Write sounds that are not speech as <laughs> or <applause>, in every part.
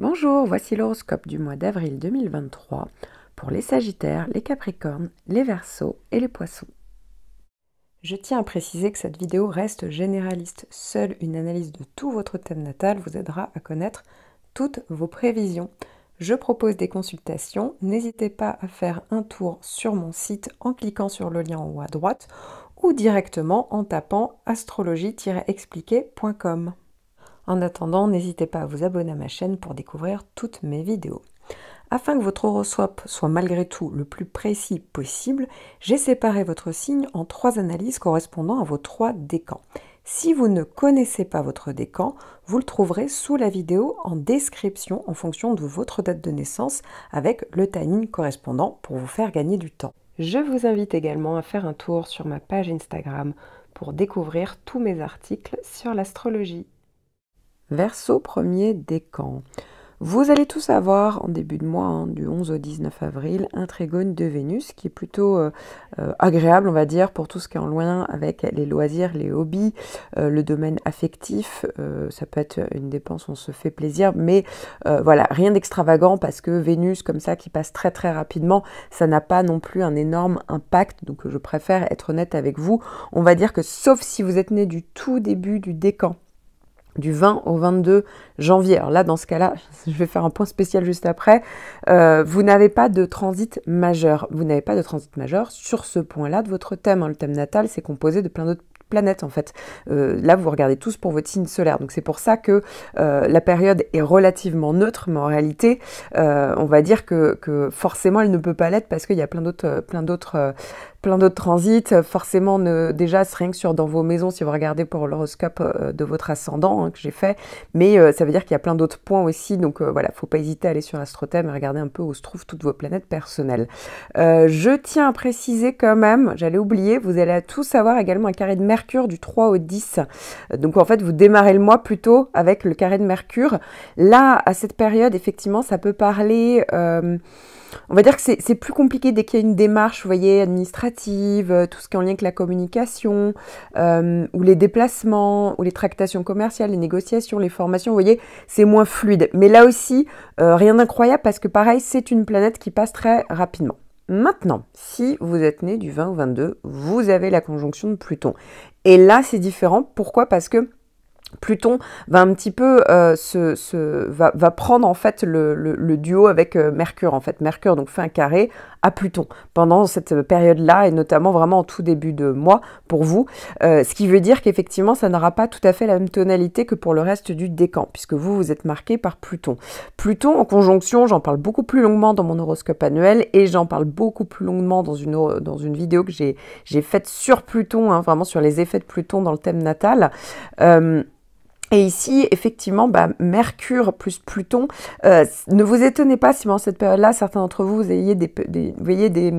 Bonjour, voici l'horoscope du mois d'avril 2023 pour les Sagittaires, les Capricornes, les Verseaux et les Poissons. Je tiens à préciser que cette vidéo reste généraliste. Seule une analyse de tout votre thème natal vous aidera à connaître toutes vos prévisions. Je propose des consultations. N'hésitez pas à faire un tour sur mon site en cliquant sur le lien en haut à droite ou directement en tapant astrologie expliquercom en attendant, n'hésitez pas à vous abonner à ma chaîne pour découvrir toutes mes vidéos. Afin que votre horoscope soit malgré tout le plus précis possible, j'ai séparé votre signe en trois analyses correspondant à vos trois décans. Si vous ne connaissez pas votre décan, vous le trouverez sous la vidéo en description en fonction de votre date de naissance avec le timing correspondant pour vous faire gagner du temps. Je vous invite également à faire un tour sur ma page Instagram pour découvrir tous mes articles sur l'astrologie. Verseau premier décan. Vous allez tous avoir en début de mois, hein, du 11 au 19 avril, un trigone de Vénus qui est plutôt euh, euh, agréable, on va dire, pour tout ce qui est en loin, avec les loisirs, les hobbies, euh, le domaine affectif. ça peut être une dépense, on se fait plaisir, mais voilà, rien d'extravagant parce que Vénus, comme ça, qui passe très très rapidement, ça n'a pas non plus un énorme impact. Donc je préfère être honnête avec vous. On va dire que sauf si vous êtes né du tout début du décan, du 20 au 22 janvier. Alors là, dans ce cas-là, <laughs> je vais faire un point spécial juste après. Euh, vous n'avez pas de transit majeur. Vous n'avez pas de transit majeur sur ce point-là de votre thème. Hein. Le thème natal, c'est composé de plein d'autres planètes en fait. Euh, là, vous regardez tous pour votre signe solaire. Donc c'est pour ça que euh, la période est relativement neutre, mais en réalité, on va dire que, forcément, elle ne peut pas l'être parce qu'il y a plein d'autres, plein d'autres plein d'autres transits. Euh, forcément, ne, déjà, rien que sur dans vos maisons, si vous regardez pour l'horoscope euh, de votre ascendant hein, que j'ai fait, mais euh, ça veut dire qu'il y a plein d'autres points aussi. Donc il voilà, faut pas hésiter à aller sur Astrothème et regarder un peu où se trouvent toutes vos planètes personnelles. je tiens à préciser quand même, j'allais oublier, vous allez tous avoir également un carré de Mercure du 3 au 10. Donc en fait, vous démarrez le mois plutôt avec le carré de Mercure. Là, à cette période, effectivement, ça peut parler on va dire que c'est plus compliqué dès qu'il y a une démarche, vous voyez, administrative, euh, tout ce qui est en lien avec la communication, euh, ou les déplacements, ou les tractations commerciales, les négociations, les formations, vous voyez, c'est moins fluide. Mais là aussi, euh, rien d'incroyable parce que pareil, c'est une planète qui passe très rapidement. Maintenant, si vous êtes né du 20 au 22, vous avez la conjonction de Pluton. Et là, c'est différent. Pourquoi Parce que Pluton va un petit peu euh, se, va, prendre en fait le, duo avec euh, Mercure en fait Mercure donc fait un carré à Pluton pendant cette période là et notamment vraiment en tout début de mois pour vous euh, ce qui veut dire qu'effectivement ça n'aura pas tout à fait la même tonalité que pour le reste du décan puisque vous vous êtes marqué par Pluton Pluton en conjonction j'en parle beaucoup plus longuement dans mon horoscope annuel et j'en parle beaucoup plus longuement dans une dans une vidéo que j'ai j'ai faite sur Pluton hein, vraiment sur les effets de Pluton dans le thème natal et ici, effectivement, bah, Mercure plus Pluton, euh, ne vous étonnez pas si pendant cette période-là, certains d'entre vous, vous ayez des, vous voyez des,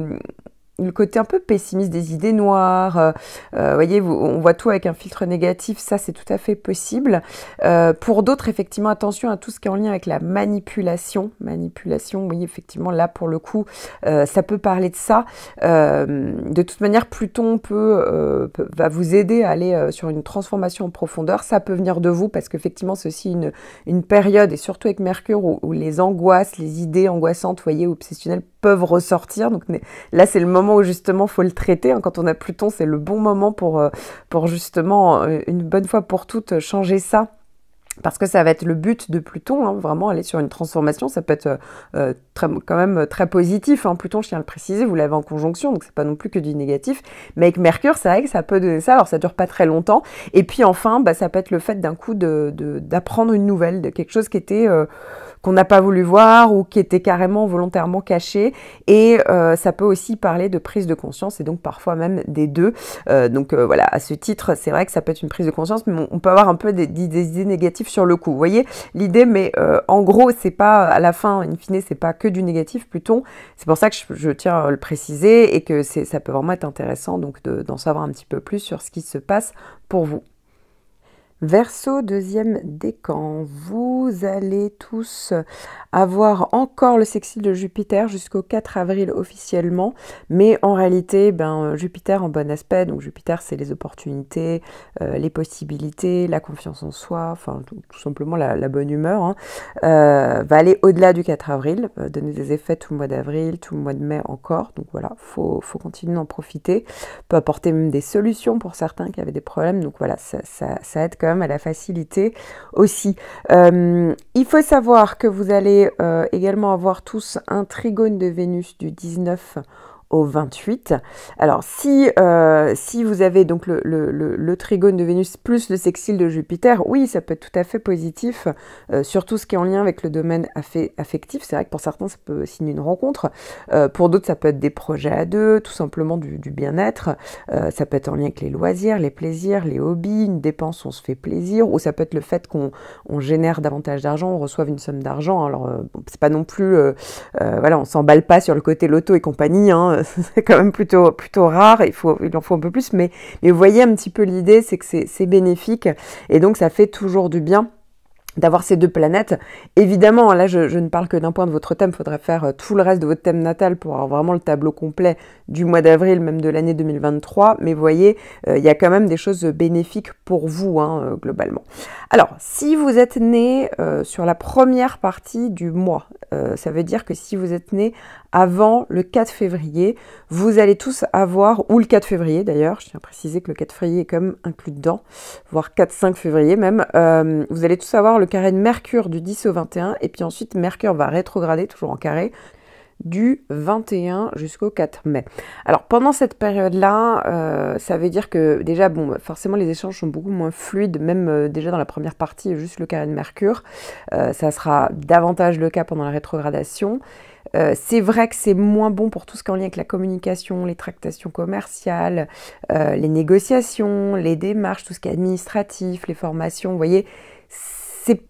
le côté un peu pessimiste des idées noires. Euh, euh, voyez, vous, on voit tout avec un filtre négatif, ça c'est tout à fait possible. Euh, pour d'autres, effectivement, attention à tout ce qui est en lien avec la manipulation. Manipulation, oui, effectivement, là pour le coup, ça peut parler de ça. de toute manière, Pluton peut, va vous aider à aller sur une transformation en profondeur. Ça peut venir de vous parce qu'effectivement, c'est une, une période, et surtout avec Mercure, où, les angoisses, les idées angoissantes, voyez, obsessionnelles peuvent ressortir. Donc là, c'est le moment où justement faut le traiter. Hein. Quand on a Pluton, c'est le bon moment pour, euh, pour justement, euh, une bonne fois pour toutes, euh, changer ça parce que ça va être le but de Pluton, hein, vraiment aller sur une transformation, ça peut être très, quand même très positif. Hein. Pluton, je tiens à le préciser, vous l'avez en conjonction, donc c'est pas non plus que du négatif. Mais avec Mercure, c'est vrai que ça peut donner ça. Alors ça dure pas très longtemps. Et puis enfin, bah, ça peut être le fait d'un coup d'apprendre de, une nouvelle, de quelque chose qui était qu'on n'a pas voulu voir ou qui était carrément volontairement caché Et euh, ça peut aussi parler de prise de conscience et donc parfois même des deux. Euh, donc euh, voilà, à ce titre, c'est vrai que ça peut être une prise de conscience, mais on peut avoir un peu des, idées négatives sur le coup. Vous voyez l'idée, mais en gros, c'est pas à la fin, in fine, c'est pas que du négatif, Pluton C'est pour ça que je, tiens à le préciser et que ça peut vraiment être intéressant donc d'en savoir un petit peu plus sur ce qui se passe pour vous. Verso deuxième décan, vous allez tous avoir encore le sextile de Jupiter jusqu'au 4 avril officiellement, mais en réalité, ben, euh, Jupiter en bon aspect, donc Jupiter c'est les opportunités, euh, les possibilités, la confiance en soi, enfin tout, simplement la, bonne humeur, hein. euh, va aller au-delà du 4 avril, donner des effets tout le mois d'avril, tout le mois de mai encore, donc voilà, faut, faut continuer d'en profiter, peut apporter même des solutions pour certains qui avaient des problèmes, donc voilà, ça, ça, aide quand même à la facilité aussi. Euh, euh, il faut savoir que vous allez euh, également avoir tous un trigone de Vénus du 19 au 28. Alors si, euh, si vous avez donc le, le, le, trigone de Vénus plus le sextile de Jupiter, oui, ça peut être tout à fait positif, euh, surtout ce qui est en lien avec le domaine affectif. C'est vrai que pour certains, ça peut signer une rencontre. Euh, pour d'autres, ça peut être des projets à deux, tout simplement du, bien-être. ça peut être en lien avec les loisirs, les plaisirs, les hobbies, une dépense, on se fait plaisir, ou ça peut être le fait qu'on on génère davantage d'argent, on reçoive une somme d'argent. Alors, c'est pas non plus... voilà, on s'emballe pas sur le côté loto et compagnie. Hein, <laughs> c'est quand même plutôt, plutôt rare, il, faut, il en faut un peu plus, mais, vous voyez un petit peu l'idée, c'est que c'est bénéfique, et donc ça fait toujours du bien d'avoir ces deux planètes. Évidemment, hein, là, je, ne parle que d'un point de votre thème, il faudrait faire euh, tout le reste de votre thème natal pour avoir vraiment le tableau complet du mois d'avril, même de l'année 2023, mais vous voyez, euh, il y a quand même des choses bénéfiques pour vous, hein, euh, globalement. Alors, si vous êtes né sur la première partie du mois, ça veut dire que si vous êtes né avant le 4 février. Vous allez tous avoir, ou le 4 février d'ailleurs, je tiens à préciser que le 4 février est quand même inclus dedans, voire 4-5 février même, euh, vous allez tous avoir le carré de Mercure du 10 au 21, et puis ensuite Mercure va rétrograder, toujours en carré, du 21 jusqu'au 4 mai. Alors pendant cette période-là, euh, ça veut dire que déjà, bon, forcément les échanges sont beaucoup moins fluides, même euh, déjà dans la première partie, juste le carré de Mercure. ça sera davantage le cas pendant la rétrogradation. Euh, c'est vrai que c'est moins bon pour tout ce qui est en lien avec la communication, les tractations commerciales, euh, les négociations, les démarches, tout ce qui est administratif, les formations. Vous voyez,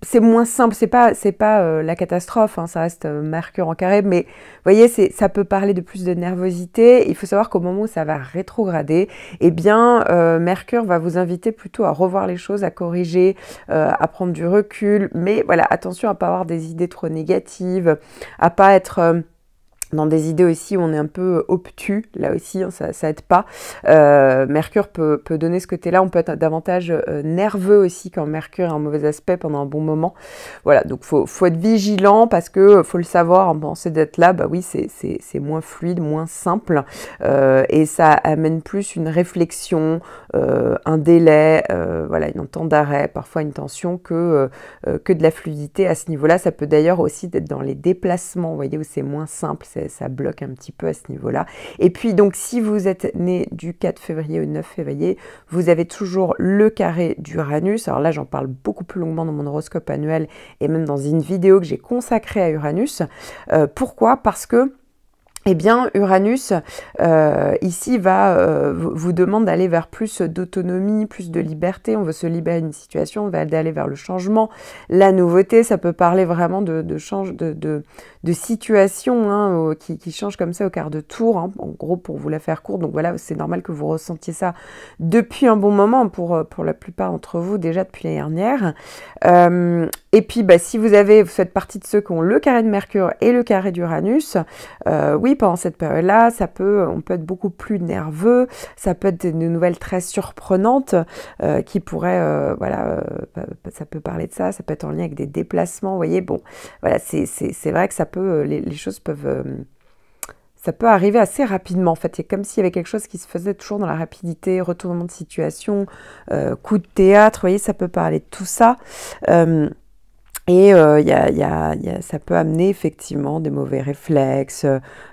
c'est moins simple, c'est pas, pas euh, la catastrophe, hein, ça reste euh, Mercure en carré, mais vous voyez, ça peut parler de plus de nervosité. Il faut savoir qu'au moment où ça va rétrograder, eh bien, euh, Mercure va vous inviter plutôt à revoir les choses, à corriger, à prendre du recul, mais voilà, attention à pas avoir des idées trop négatives, à pas être dans des idées aussi où on est un peu obtus, là aussi, hein, ça, ça aide pas. Euh, Mercure peut, donner ce côté-là, on peut être davantage euh, nerveux aussi quand Mercure a un mauvais aspect pendant un bon moment. Voilà, donc faut, faut être vigilant parce que faut le savoir, en pensée d'être là, bah oui, c'est moins fluide, moins simple, euh, et ça amène plus une réflexion, un délai, voilà, une entente d'arrêt, parfois une tension que, que de la fluidité à ce niveau-là. Ça peut d'ailleurs aussi être dans les déplacements, vous voyez, où c'est moins simple, ça bloque un petit peu à ce niveau-là. Et puis donc si vous êtes né du 4 février au 9 février, vous avez toujours le carré d'Uranus. Alors là, j'en parle beaucoup plus longuement dans mon horoscope annuel et même dans une vidéo que j'ai consacrée à Uranus. Euh, pourquoi Parce que eh bien, Uranus, euh, ici, va, euh, vous demande d'aller vers plus d'autonomie, plus de liberté. On veut se libérer d'une situation, on va aller vers le changement, la nouveauté. Ça peut parler vraiment de, de, change, de, de, de situations hein, qui, changent comme ça au quart de tour, hein. en gros pour vous la faire courte. Donc voilà, c'est normal que vous ressentiez ça depuis un bon moment pour, euh, pour la plupart d'entre vous déjà depuis l'année dernière. Euh, et puis bah, si vous avez, vous faites partie de ceux qui ont le carré de Mercure et le carré d'Uranus, euh, oui, pendant cette période-là, ça peut, on peut être beaucoup plus nerveux, ça peut être des nouvelles très surprenantes, qui pourraient, voilà, bah, bah, ça peut parler de ça, ça peut être en lien avec des déplacements, vous voyez, bon, voilà, c'est vrai que ça peu, euh, les, choses peuvent, euh, ça peut arriver assez rapidement. En fait, c'est comme s'il y avait quelque chose qui se faisait toujours dans la rapidité, retournement de situation, euh, coup de théâtre. Vous voyez, ça peut parler de tout ça. et il y a, ça peut amener effectivement des mauvais réflexes,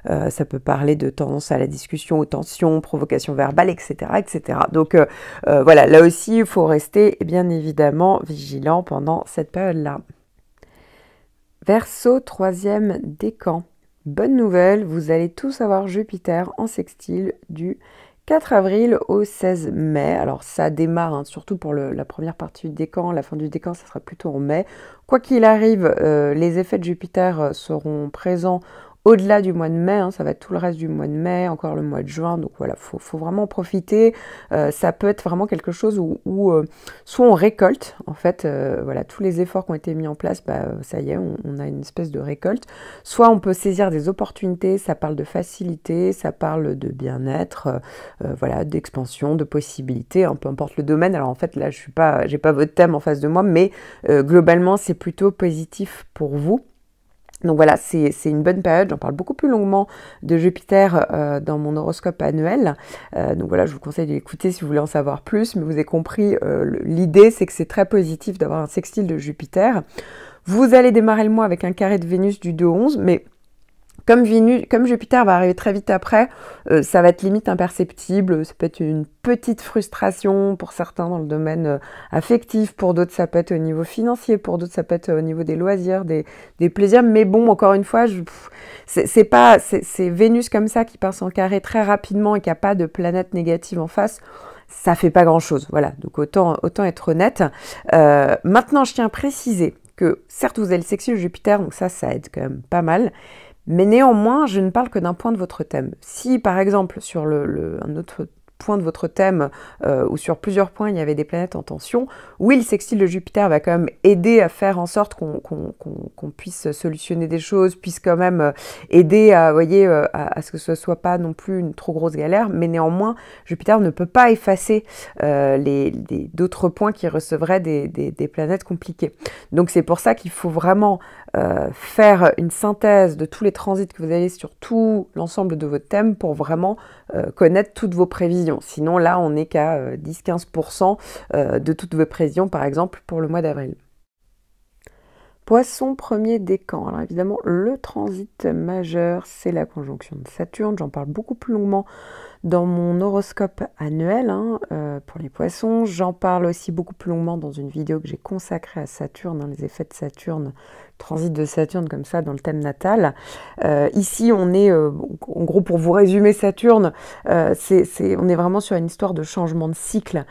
ça peut parler de tendance à la discussion, aux tensions, provocation verbale, etc. etc. Donc voilà, là aussi, il faut rester bien évidemment vigilant pendant cette période-là. Verseau troisième décan. Bonne nouvelle, vous allez tous avoir Jupiter en sextile du 4 avril au 16 mai. Alors ça démarre hein, surtout pour la première partie du décan, la fin du décan, ça sera plutôt en mai. Quoi qu'il arrive, euh, les effets de Jupiter euh, seront présents au-delà du mois de mai, hein, ça va être tout le reste du mois de mai, encore le mois de juin, donc voilà, faut, faut vraiment profiter. Euh, ça peut être vraiment quelque chose où, euh, soit on récolte, en fait, euh, voilà, tous les efforts qui ont été mis en place, bah, ça y est, on, a une espèce de récolte. Soit on peut saisir des opportunités, ça parle de facilité, ça parle de bien-être, voilà, d'expansion, de possibilités, hein, peu importe le domaine. Alors en fait, là, je suis pas, j'ai pas votre thème en face de moi, mais globalement, c'est plutôt positif pour vous. Donc voilà, c'est une bonne période. J'en parle beaucoup plus longuement de Jupiter euh, dans mon horoscope annuel. Euh, donc voilà, je vous conseille de l'écouter si vous voulez en savoir plus. Mais vous avez compris, euh, l'idée c'est que c'est très positif d'avoir un sextile de Jupiter. Vous allez démarrer le mois avec un carré de Vénus du 2-11, mais comme, comme Jupiter va arriver très vite après, euh, ça va être limite imperceptible. Ça peut être une petite frustration pour certains dans le domaine euh, affectif, pour d'autres ça peut être au niveau financier, pour d'autres ça peut être euh, au niveau des loisirs, des, plaisirs. Mais bon, encore une fois, c'est pas c'est Vénus comme ça qui passe en carré très rapidement et qui a pas de planète négative en face ça fait pas grand chose. Voilà, donc autant, autant être honnête. maintenant, je tiens à préciser que certes, vous avez le de Jupiter, donc ça, ça aide quand même pas mal. Mais néanmoins, je ne parle que d'un point de votre thème. Si par exemple sur le, un autre point de votre thème euh, ou sur plusieurs points il y avait des planètes en tension, oui, le sextile de Jupiter va quand même aider à faire en sorte qu'on puisse solutionner des choses, puisse quand même euh, aider à, voyez, euh, à, ce que ce soit pas non plus une trop grosse galère, mais néanmoins, Jupiter ne peut pas effacer les d'autres points qui recevraient des, des planètes compliquées. Donc c'est pour ça qu'il faut vraiment euh, faire une synthèse de tous les transits que vous avez sur tout l'ensemble de vos thèmes pour vraiment euh, connaître toutes vos prévisions. Sinon, là, on n'est qu'à 10-15% euh, de toutes vos prévisions, par exemple, pour le mois d'avril. Poisson premier décan. Alors évidemment, le transit majeur, c'est la conjonction de Saturne. J'en parle beaucoup plus longuement dans mon horoscope annuel hein, euh, pour les poissons, j'en parle aussi beaucoup plus longuement dans une vidéo que j'ai consacrée à Saturne, hein, les effets de Saturne, transit de Saturne comme ça dans le thème natal. Euh, ici, on est, euh, en gros, pour vous résumer Saturne, c'est, on est vraiment sur une histoire de changement de cycle.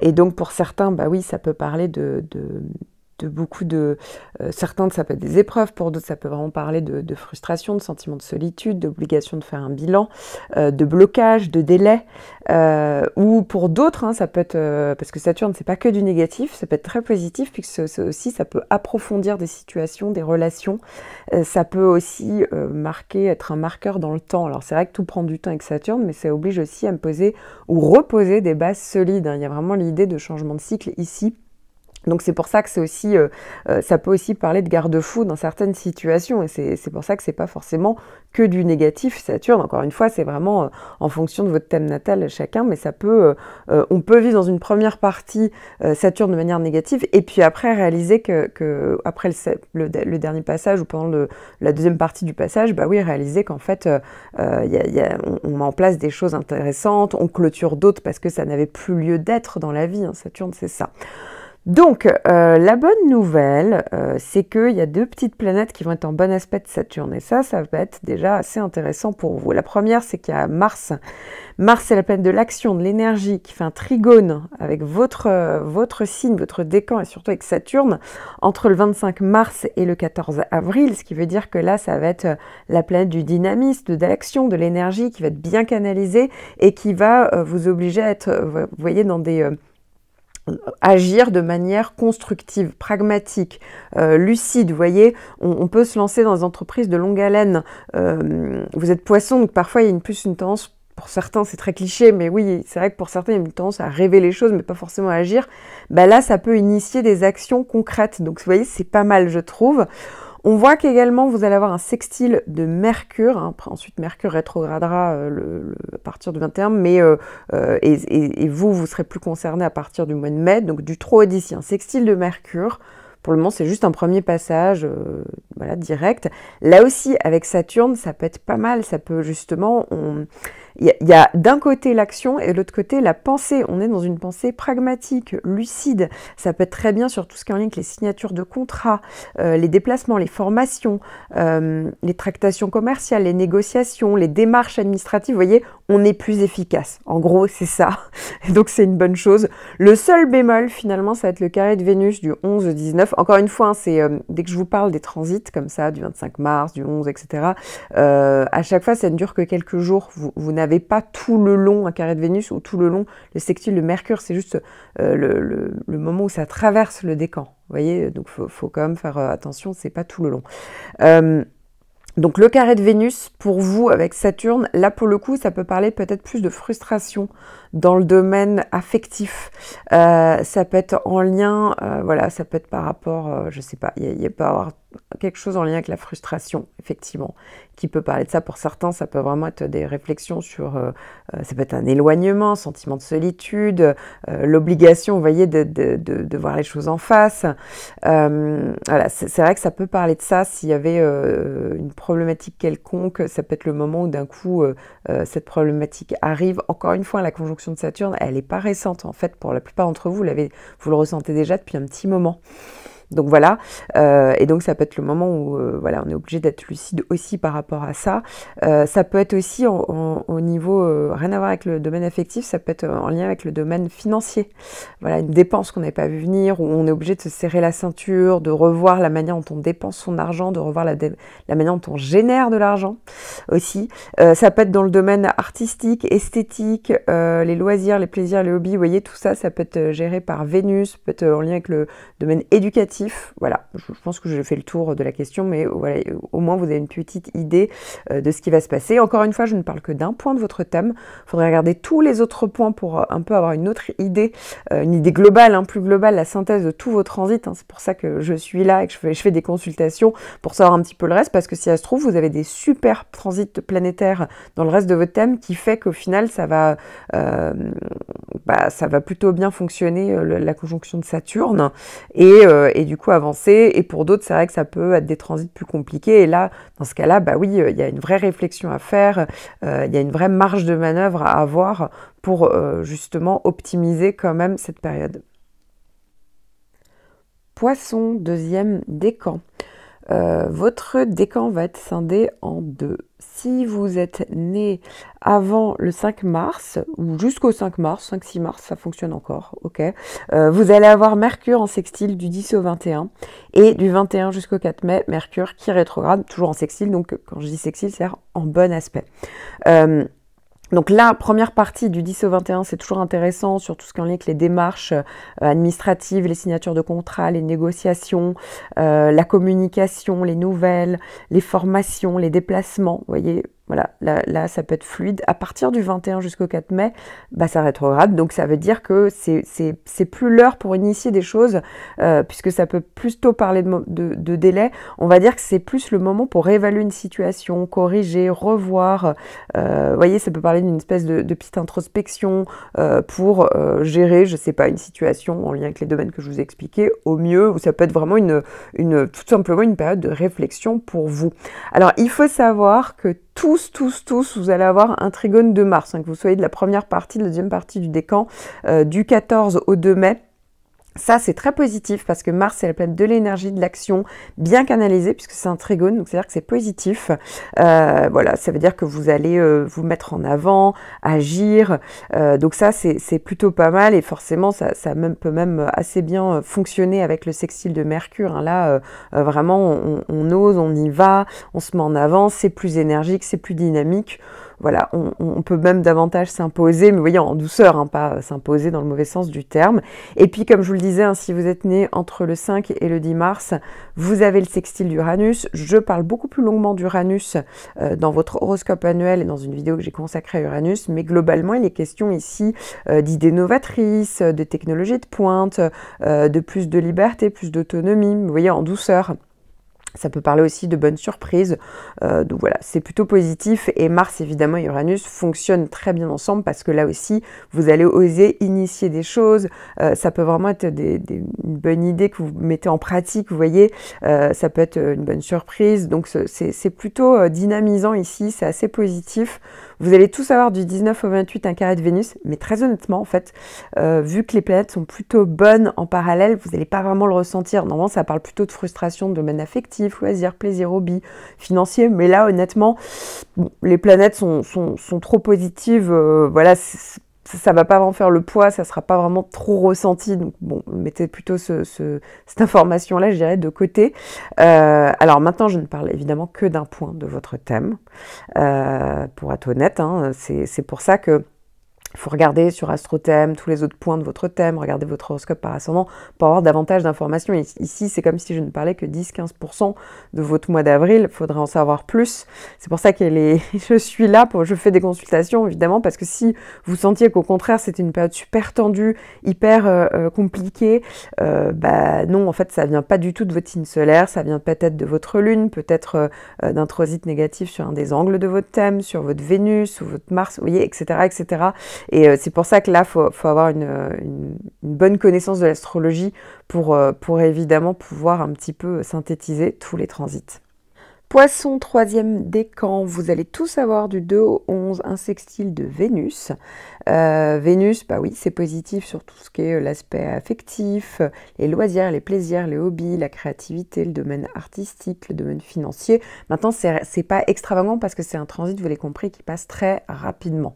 et donc pour certains, bah oui, ça peut parler de de beaucoup de... Euh, certains, ça peut être des épreuves, pour d'autres, ça peut vraiment parler de, frustration, de sentiment de solitude, d'obligation de faire un bilan, euh, de blocage, de délai. Euh, ou pour d'autres, hein, ça peut être... parce que Saturne, c'est pas que du négatif, ça peut être très positif, puisque aussi, ça peut approfondir des situations, des relations. ça peut aussi marquer, être un marqueur dans le temps. Alors c'est vrai que tout prend du temps avec Saturne, mais ça oblige aussi à me poser ou reposer des bases solides. Hein. Il y a vraiment l'idée de changement de cycle ici donc c'est pour ça que c'est aussi, euh, euh, ça peut aussi parler de garde-fou dans certaines situations et c'est pour ça que c'est pas forcément que du négatif Saturne. Encore une fois, c'est vraiment euh, en fonction de votre thème natal chacun, mais ça peut, on peut vivre dans une première partie Saturne de manière négative et puis après réaliser que, que après le, dernier passage ou pendant le, la deuxième partie du passage, bah oui, réaliser qu'en fait, y a, on, met en place des choses intéressantes, on clôture d'autres parce que ça n'avait plus lieu d'être dans la vie. Hein, Saturne, c'est ça. Donc, euh, la bonne nouvelle, euh, c'est qu'il y a deux petites planètes qui vont être en bon aspect de Saturne. Et ça, ça va être déjà assez intéressant pour vous. La première, c'est qu'il y a Mars. Mars, c'est la planète de l'action, de l'énergie, qui fait un trigone avec votre, euh, votre signe, votre décan, et surtout avec Saturne, entre le 25 mars et le 14 avril. Ce qui veut dire que là, ça va être euh, la planète du dynamisme, de l'action, de l'énergie, qui va être bien canalisée et qui va vous obliger à être, vous voyez, dans des agir de manière constructive, pragmatique, euh, lucide. Vous voyez, on, peut se lancer dans des entreprises de longue haleine. Euh, vous êtes poisson, donc parfois il y a une, plus une tendance, pour certains c'est très cliché, mais oui, c'est vrai que pour certains il y a une tendance à rêver les choses, mais pas forcément à agir. Bah là, ça peut initier des actions concrètes. Donc vous voyez, c'est pas mal, je trouve. On voit qu'également vous allez avoir un sextile de Mercure, hein, ensuite Mercure rétrogradera euh, à partir du 21, mais euh, euh, et, vous, vous serez plus concerné à partir du mois de mai, donc du trop au un sextile de Mercure. Pour le moment, c'est juste un premier passage voilà, direct. Là aussi, avec Saturne, ça peut être pas mal, ça peut justement... On, il y a, d'un côté l'action et de l'autre côté la pensée. On est dans une pensée pragmatique, lucide. Ça peut être très bien sur tout ce qui est en lien avec les signatures de contrats, euh, les déplacements, les formations, euh, les tractations commerciales, les négociations, les démarches administratives. Vous voyez, on est plus efficace. En gros, c'est ça. <laughs> donc, c'est une bonne chose. Le seul bémol, finalement, ça va être le carré de Vénus du 11 au 19. Encore une fois, hein, euh, dès que je vous parle des transits comme ça, du 25 mars, du 11, etc., à chaque fois, ça ne dure que quelques jours. vous n'avez pas tout le long un carré de Vénus ou tout le long le sextile, de Mercure, c'est juste euh, le, moment où ça traverse le décan. Vous voyez, donc faut, quand même faire euh, attention, c'est pas tout le long. Euh, donc le carré de Vénus, pour vous, avec Saturne, là pour le coup, ça peut parler peut-être plus de frustration, dans le domaine affectif. Euh, ça peut être en lien, euh, voilà, ça peut être par rapport, je euh, je sais pas, il peut y, avoir quelque chose en lien avec la frustration, effectivement, qui peut parler de ça. Pour certains, ça peut vraiment être des réflexions sur, ça peut être un éloignement, sentiment de solitude, l'obligation, vous voyez, de, voir les choses en face. voilà, c'est vrai que ça peut parler de ça s'il y avait une problématique quelconque. Ça peut être le moment où d'un coup, cette problématique arrive. Encore une fois, la conjonction de Saturne, elle n'est pas récente. En fait, pour la plupart d'entre vous, vous, vous le ressentez déjà depuis un petit moment. Donc voilà, euh, et donc ça peut être le moment où euh, voilà, on est obligé d'être lucide aussi par rapport à ça. Euh, ça peut être aussi au niveau, rien à voir avec le domaine affectif, ça peut être en lien avec le domaine financier. Voilà, une dépense qu'on n'avait pas vu venir, où on est obligé de se serrer la ceinture, de revoir la manière dont on dépense son argent, de revoir la, la manière dont on génère de l'argent aussi. ça peut être dans le domaine artistique, esthétique, les loisirs, les plaisirs, les hobbies, vous voyez, tout ça, ça peut être géré par Vénus, peut être en lien avec le domaine éducatif voilà, je pense que j'ai fait le tour de la question, mais euh, euh, au moins vous avez une petite idée euh, de ce qui va se passer. Encore une fois, je ne parle que d'un point de votre thème. Il faudrait regarder tous les autres points pour un peu avoir une autre idée, une idée globale, hein, plus globale, la synthèse de tous vos transits. Hein. C'est pour ça que je suis là et que je fais, des consultations pour savoir un petit peu le reste, parce que si ça se trouve, vous avez des super transits planétaires dans le reste de votre thème qui fait qu'au final, ça va, bah, ça va plutôt bien fonctionner, la conjonction de Saturne du coup avancer. Et pour d'autres, c'est vrai que ça peut être des transits plus compliqués. Et là, dans ce cas-là, bah oui, euh, il y a une vraie réflexion à faire, euh, il y a une vraie marge de manœuvre à avoir pour euh, justement optimiser quand même cette période. Poisson, deuxième décan. Euh, votre décan va être scindé en deux. Si vous êtes né avant le 5 mars, ou jusqu'au 5 mars, 5-6 mars, ça fonctionne encore, ok euh, Vous allez avoir Mercure en sextile du 10 au 21, et du 21 jusqu'au 4 mai, Mercure qui rétrograde, toujours en sextile, donc quand je dis sextile, c'est en bon aspect. Euh, donc la première partie du 10 au 21, c'est toujours intéressant sur tout ce qui est en lien avec les démarches euh, administratives, les signatures de contrats, les négociations, euh, la communication, les nouvelles, les formations, les déplacements. Vous voyez, voilà, là, ça peut être fluide. À partir du 21 jusqu'au 4 mai, bah, ça rétrograde. Donc ça veut dire que c'est plus l'heure pour initier des choses, euh, puisque ça peut plutôt tôt parler de, délai. On va dire que c'est plus le moment pour réévaluer une situation, corriger, revoir. Euh, vous voyez, ça peut parler d'une espèce de, petite introspection euh, pour gérer, je sais pas, une situation en lien avec les domaines que je vous ai expliqués, au mieux, ça peut être vraiment une, une, tout simplement une période de réflexion pour vous. Alors, il faut savoir que tous, tous, tous, vous allez avoir un trigone de Mars, hein, que vous soyez de la première partie, de la deuxième partie du décan, euh, du 14 au 2 mai. Ça, c'est très positif parce que Mars, c'est la planète de l'énergie, de l'action, bien canalisée, puisque c'est un trigone, donc c'est-à-dire que c'est positif. Euh, voilà, ça veut dire que vous allez euh, vous mettre en avant, agir. Euh, donc ça, c'est plutôt pas mal et forcément, ça, ça peut même assez bien fonctionner avec le sextile de Mercure. Hein. Là, vraiment, on ose, on y va, on se met en avant, c'est plus énergique, c'est plus dynamique voilà, on, peut même davantage s'imposer, mais voyez, en douceur, hein, pas s'imposer dans le mauvais sens du terme. Et puis, comme je vous le disais, hein, si vous êtes né entre le 5 et le 10 mars, vous avez le sextile d'Uranus. Je parle beaucoup plus longuement d'Uranus euh, dans votre horoscope annuel et dans une vidéo que j'ai consacrée à Uranus, mais globalement, il est question ici euh, d'idées novatrices, de technologies de pointe, euh, de plus de liberté, plus d'autonomie, vous voyez, en douceur. Ça peut parler aussi de bonnes surprises. Euh, donc voilà, c'est plutôt positif. Et Mars, évidemment, et Uranus fonctionnent très bien ensemble parce que là aussi, vous allez oser initier des choses. Euh, ça peut vraiment être des, une bonne idée que vous mettez en pratique, vous voyez. Euh, ça peut être une bonne surprise. Donc c'est plutôt dynamisant ici, c'est assez positif. Vous allez tous avoir du 19 au 28 un carré de Vénus, mais très honnêtement, en fait, euh, vu que les planètes sont plutôt bonnes en parallèle, vous n'allez pas vraiment le ressentir. Normalement, ça parle plutôt de frustration, de domaine affectif, loisir, plaisir, hobby, financier, mais là, honnêtement, les planètes sont, sont, trop positives. Euh, voilà, voilà, ça va pas vraiment faire le poids, ça sera pas vraiment trop ressenti. Donc bon, mettez plutôt cette information-là, je dirais, de côté. Euh, alors maintenant, je ne parle évidemment que d'un point de votre thème. Euh, pour être honnête, hein, c'est pour ça que il faut regarder sur AstroThème tous les autres points de votre thème, regarder votre horoscope par ascendant pour avoir davantage d'informations. Ici, c'est comme si je ne parlais que 10-15% de votre mois d'avril. Il faudrait en savoir plus. C'est pour ça que <laughs> je suis là, pour... je fais des consultations évidemment, parce que si vous sentiez qu'au contraire c'était une période super tendue, hyper euh, euh, compliquée, euh, bah non, en fait ça vient pas du tout de votre signe solaire, ça vient peut-être de votre lune, peut-être d'un transit négatif sur un des angles de votre thème, sur votre Vénus ou votre Mars, vous voyez, etc. etc. Et euh, c'est pour ça que là, il faut, avoir euh, une, bonne connaissance de l'astrologie pour euh, évidemment pouvoir un petit peu synthétiser tous les transits. Poisson, troisième décan, vous allez tout avoir du 2 au 11, un sextile de Vénus. Euh, Vénus, bah oui, c'est positif sur tout ce qui est euh, l'aspect affectif, les loisirs, les plaisirs, les hobbies, la créativité, le domaine artistique, le domaine financier. Maintenant, c'est pas extravagant parce que c'est un transit, vous l'avez compris, qui passe très rapidement.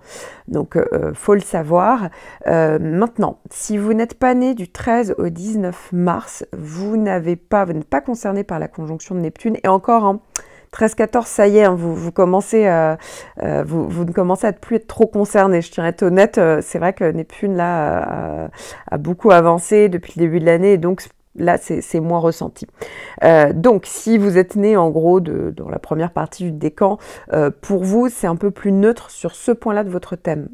Donc, euh, faut le savoir. maintenant, si vous n'êtes pas né du 13 au 19 mars, vous n'avez pas, vous n'êtes pas concerné par la conjonction de Neptune et encore, hein, 13-14, ça y est, hein, vous, vous, commencez, euh, euh, vous, vous, ne commencez à ne plus être trop concerné. Je tiens à être honnête, euh, c'est vrai que Népune, là, a, beaucoup avancé depuis le début de l'année, donc là, c'est moins ressenti. donc, si vous êtes né, en gros, dans la première partie du décan, pour vous, c'est un peu plus neutre sur ce point-là de votre thème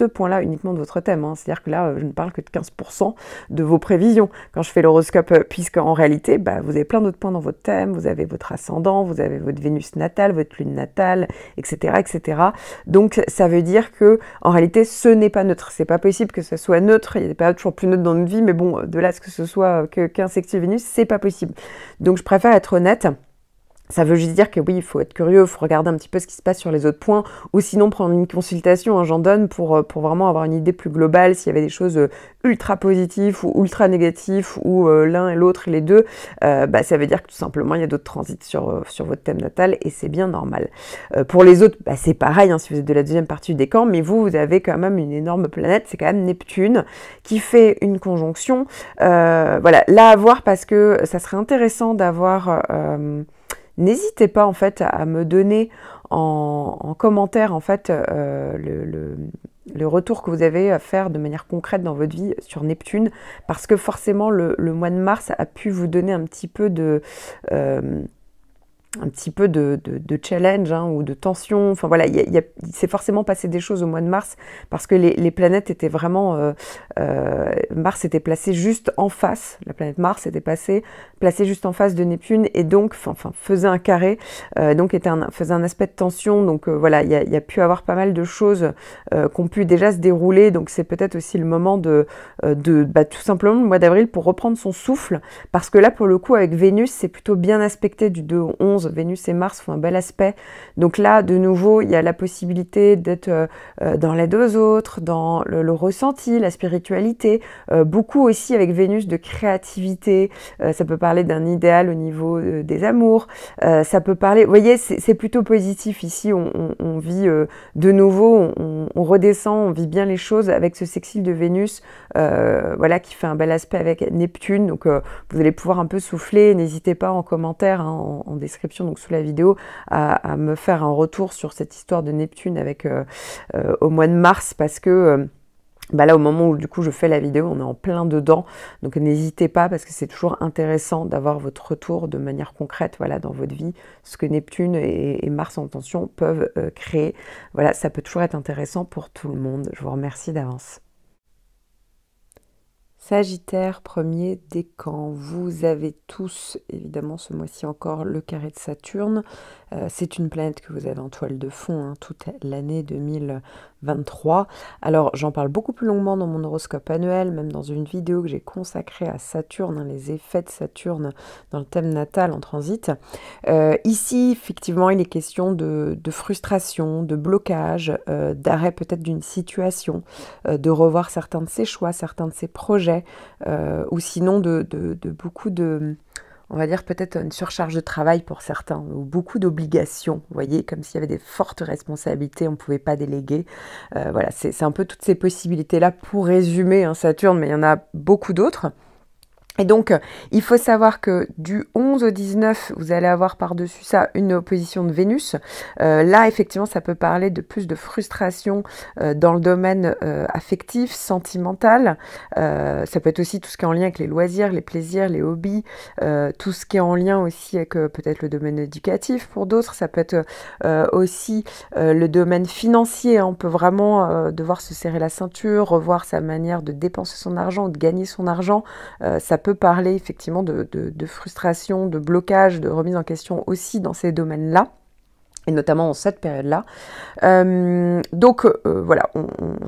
ce point-là uniquement de votre thème. Hein. C'est-à-dire que là, euh, je ne parle que de 15% de vos prévisions quand je fais l'horoscope, euh, puisqu'en réalité, bah, vous avez plein d'autres points dans votre thème. Vous avez votre ascendant, vous avez votre Vénus natale, votre Lune natale, etc., etc. Donc, ça veut dire que, en réalité, ce n'est pas neutre. C'est pas possible que ce soit neutre. Il y a des périodes toujours plus neutres dans notre vie, mais bon, de là ce que ce soit euh, qu'un qu sextile Vénus, c'est pas possible. Donc, je préfère être honnête ça veut juste dire que oui, il faut être curieux, il faut regarder un petit peu ce qui se passe sur les autres points, ou sinon prendre une consultation, hein, j'en donne, pour, euh, pour vraiment avoir une idée plus globale, s'il y avait des choses euh, ultra positives ou ultra négatives, ou euh, l'un et l'autre, les deux, bah, ça veut dire que tout simplement, il y a d'autres transits sur, sur votre thème natal, et c'est bien normal. pour les autres, bah, c'est pareil, hein, si vous êtes de la deuxième partie des camps, mais vous, vous avez quand même une énorme planète, c'est quand même Neptune, qui fait une conjonction. voilà, là à voir, parce que ça serait intéressant d'avoir n'hésitez pas en fait à me donner en, commentaire en fait euh, le, retour que vous avez à faire de manière concrète dans votre vie sur Neptune, parce que forcément le, mois de mars a pu vous donner un petit peu de euh, un petit peu de, challenge hein, ou de tension. Enfin voilà, il, s'est forcément passé des choses au mois de mars parce que les, planètes étaient vraiment. Euh, euh, mars était placé juste en face, la planète Mars était passée, placée juste en face de Neptune et donc enfin, faisait un carré, euh, donc était un, faisait un aspect de tension. Donc voilà, il y, a pu avoir pas mal de choses qui ont pu déjà se dérouler. Donc c'est peut-être aussi le moment de, de bah, tout simplement le mois d'avril pour reprendre son souffle parce que là pour le coup avec Vénus c'est plutôt bien aspecté du 2 11 Vénus et Mars font un bel aspect. Donc là, de nouveau, il y a la possibilité d'être euh, euh, dans les deux autres, dans le, ressenti, la spiritualité, euh, beaucoup aussi avec Vénus de créativité. ça peut parler d'un idéal au niveau des amours. ça peut parler, vous voyez, c'est plutôt positif ici. On, vit de nouveau, on, redescend, on vit bien les choses avec ce sexile de Vénus, voilà, qui fait un bel aspect avec Neptune. Donc vous allez pouvoir un peu souffler. N'hésitez pas en commentaire, hein, en description donc sous la vidéo, à, me faire un retour sur cette histoire de Neptune avec euh, euh, au mois de mars parce que euh, bah là au moment où du coup je fais la vidéo, on est en plein dedans. Donc n'hésitez pas parce que c'est toujours intéressant d'avoir votre retour de manière concrète voilà dans votre vie, ce que Neptune et, Mars en tension peuvent créer. Voilà, ça peut toujours être intéressant pour tout le monde. Je vous remercie d'avance. Sagittaire, premier décan, vous avez tous, évidemment, ce mois-ci encore le carré de Saturne. Euh, c'est une planète que vous avez en toile de fond hein, toute l'année 2000. 23. Alors j'en parle beaucoup plus longuement dans mon horoscope annuel, même dans une vidéo que j'ai consacrée à Saturne, hein, les effets de Saturne dans le thème natal en transit. Euh, ici, effectivement, il est question de, frustration, de blocage, euh, d'arrêt peut-être d'une situation, euh, de revoir certains de ses choix, certains de ses projets, ou sinon de beaucoup de on va dire peut-être une surcharge de travail pour certains, ou beaucoup d'obligations, vous voyez, comme s'il y avait des fortes responsabilités, on ne pouvait pas déléguer. Euh, voilà, c'est un peu toutes ces possibilités-là pour résumer hein, Saturne, mais il y en a beaucoup d'autres. Et donc, euh, il faut savoir que du 11 au 19, vous allez avoir par-dessus ça une opposition de Vénus. Euh, là, effectivement, ça peut parler de plus de frustration euh, dans le domaine affectif, sentimental. ça peut être aussi tout ce qui est en lien avec les loisirs, les plaisirs, les hobbies, tout ce qui est en lien aussi avec peut-être le domaine éducatif pour d'autres. Ça peut être aussi le domaine financier. On peut vraiment devoir se serrer la ceinture, revoir sa manière de dépenser son argent ou de gagner son argent. ça peut parler effectivement de, frustration, de blocage, de remise en question aussi dans ces domaines-là et notamment en cette période-là. Euh, donc euh, voilà,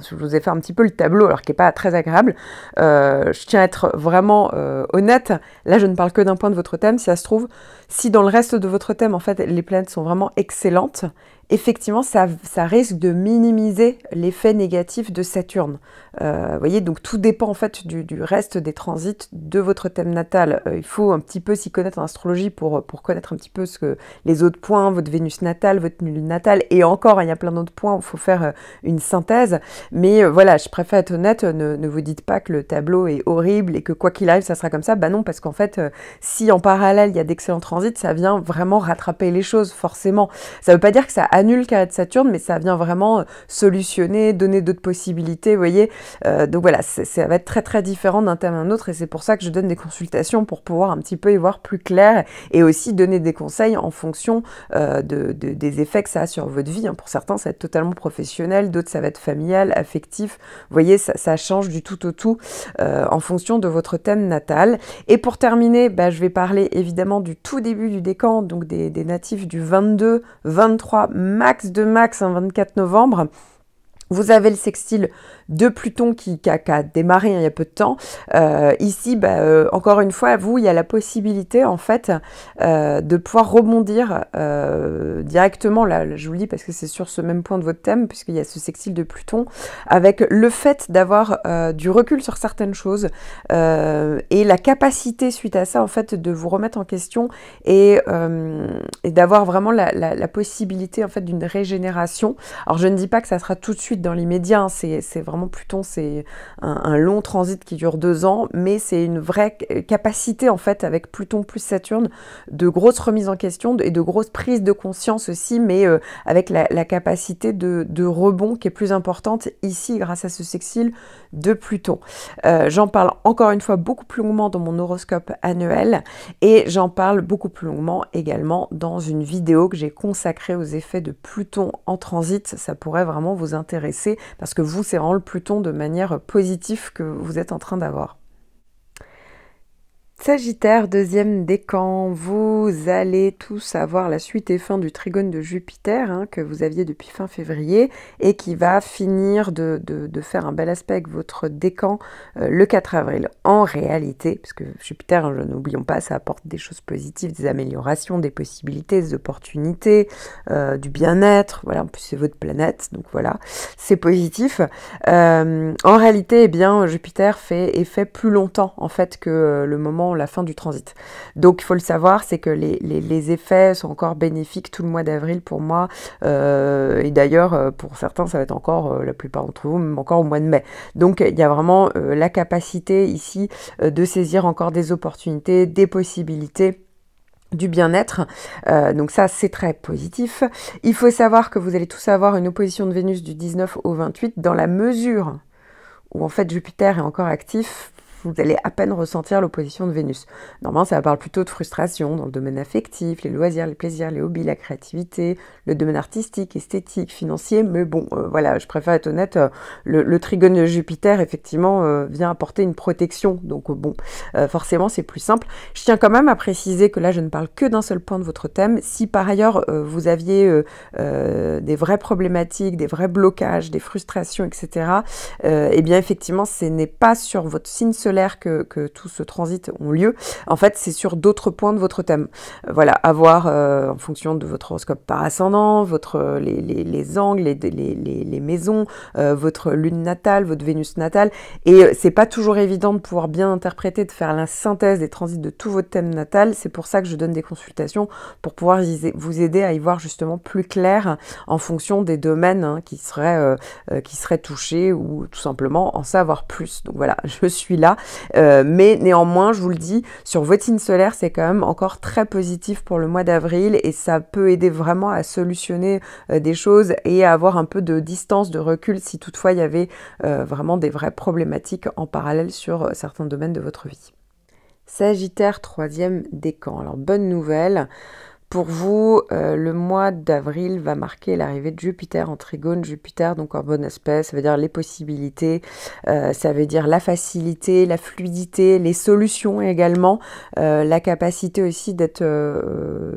je vous ai fait un petit peu le tableau, alors qui n'est pas très agréable. Euh, je tiens à être vraiment honnête. Là, je ne parle que d'un point de votre thème. Si ça se trouve, si dans le reste de votre thème, en fait, les planètes sont vraiment excellentes, effectivement, ça, risque de minimiser l'effet négatif de Saturne. Vous euh, voyez, donc tout dépend en fait du, reste des transits de votre thème natal. Euh, il faut un petit peu s'y connaître en astrologie pour, connaître un petit peu ce que les autres points, votre Vénus natale, votre Lune natale, et encore, hein, il y a plein d'autres points il faut faire euh, une synthèse. Mais voilà, je préfère être honnête, ne, vous dites pas que le tableau est horrible et que quoi qu'il arrive, ça sera comme ça. ben non, parce qu'en fait, si en parallèle, il y a d'excellents transits, ça vient vraiment rattraper les choses, forcément. Ça ne veut pas dire que ça annule carré de Saturne, mais ça vient vraiment euh, solutionner, donner d'autres possibilités, vous voyez. Euh, donc voilà, ça va être très très différent d'un thème à un autre et c'est pour ça que je donne des consultations pour pouvoir un petit peu y voir plus clair et aussi donner des conseils en fonction euh, des effets que ça a sur votre vie. Hein. Pour certains, ça va être totalement professionnel, d'autres, ça va être familial, affectif. Vous voyez, ça, change du tout au tout en fonction de votre thème natal. Et pour terminer, bah, je vais parler évidemment du tout début du décan, donc des, des natifs du 22, 23, max de max en hein, 24 novembre. Vous avez le sextile de Pluton qui, a, démarré hein, il y a peu de temps. Euh, ici, bah, euh, encore une fois, vous, il y a la possibilité en fait euh, de pouvoir rebondir directement. Là, je vous le dis parce que c'est sur ce même point de votre thème, puisqu'il y a ce sextile de Pluton, avec le fait d'avoir du recul sur certaines choses et la capacité suite à ça en fait de vous remettre en question et, d'avoir vraiment la, la possibilité en fait d'une régénération. Alors je ne dis pas que ça sera tout de suite dans l'immédiat. Hein. C'est vraiment Pluton, c'est un, long transit qui dure deux ans, mais c'est une vraie euh, capacité en fait avec Pluton plus Saturne de grosses remises en question et de grosses prises de conscience aussi, mais euh, avec la, capacité de, rebond qui est plus importante ici grâce à ce sexile de Pluton. Euh, j'en parle encore une fois beaucoup plus longuement dans mon horoscope annuel et j'en parle beaucoup plus longuement également dans une vidéo que j'ai consacrée aux effets de Pluton en transit. Ça pourrait vraiment vous intéresser c'est parce que vous, c'est vraiment le Pluton de manière positive que vous êtes en train d'avoir. Sagittaire, deuxième décan, vous allez tous avoir la suite et fin du trigone de Jupiter hein, que vous aviez depuis fin février et qui va finir de, faire un bel aspect avec votre décan euh, le 4 avril. En réalité, parce que Jupiter, hein, n'oublions pas, ça apporte des choses positives, des améliorations, des possibilités, des opportunités, euh, du bien-être. Voilà, en plus c'est votre planète, donc voilà, c'est positif. Euh, en réalité, eh bien, Jupiter fait effet plus longtemps en fait que le moment la fin du transit. Donc il faut le savoir, c'est que les, effets sont encore bénéfiques tout le mois d'avril pour moi. Euh, et d'ailleurs, euh, pour certains, ça va être encore, euh, la plupart d'entre vous, même encore au mois de mai. Donc il y a vraiment la capacité ici de saisir encore des opportunités, des possibilités du bien-être. donc ça, c'est très positif. Il faut savoir que vous allez tous avoir une opposition de Vénus du 19 au 28 dans la mesure où en fait Jupiter est encore actif vous allez à peine ressentir l'opposition de Vénus. Normalement, ça parle plutôt de frustration dans le domaine affectif, les loisirs, les plaisirs, les hobbies, la créativité, le domaine artistique, esthétique, financier. Mais bon, euh, voilà, je préfère être honnête, euh, le, trigone de Jupiter, effectivement, euh, vient apporter une protection. Donc bon, forcément, c'est plus simple. Je tiens quand même à préciser que là, je ne parle que d'un seul point de votre thème. Si par ailleurs, vous aviez des vraies problématiques, des vrais blocages, des frustrations, etc., eh bien, effectivement, ce n'est pas sur votre signe seul l'air que, tout ce transit ont lieu, en fait, c'est sur d'autres points de votre thème. Euh, voilà, avoir euh, en fonction de votre horoscope par ascendant, votre, euh, les, angles, les, les maisons, votre lune natale, votre Vénus natale. Et c'est pas toujours évident de pouvoir bien interpréter, de faire la synthèse des transits de tout votre thème natal, C'est pour ça que je donne des consultations pour pouvoir vous aider à y voir justement plus clair en fonction des domaines hein, qui, seraient, qui seraient touchés ou tout simplement en savoir plus. Donc voilà, <laughs> je suis là euh, mais néanmoins, je vous le dis, sur Votine solaire, c'est quand même encore très positif pour le mois d'avril et ça peut aider vraiment à solutionner euh, des choses et à avoir un peu de distance, de recul si toutefois il y avait euh, vraiment des vraies problématiques en parallèle sur certains domaines de votre vie. Sagittaire, troisième décan. Alors, bonne nouvelle. Pour vous, euh, le mois d'avril va marquer l'arrivée de Jupiter en trigone, Jupiter donc en bon aspect, ça veut dire les possibilités, euh, ça veut dire la facilité, la fluidité, les solutions également, euh, la capacité aussi d'être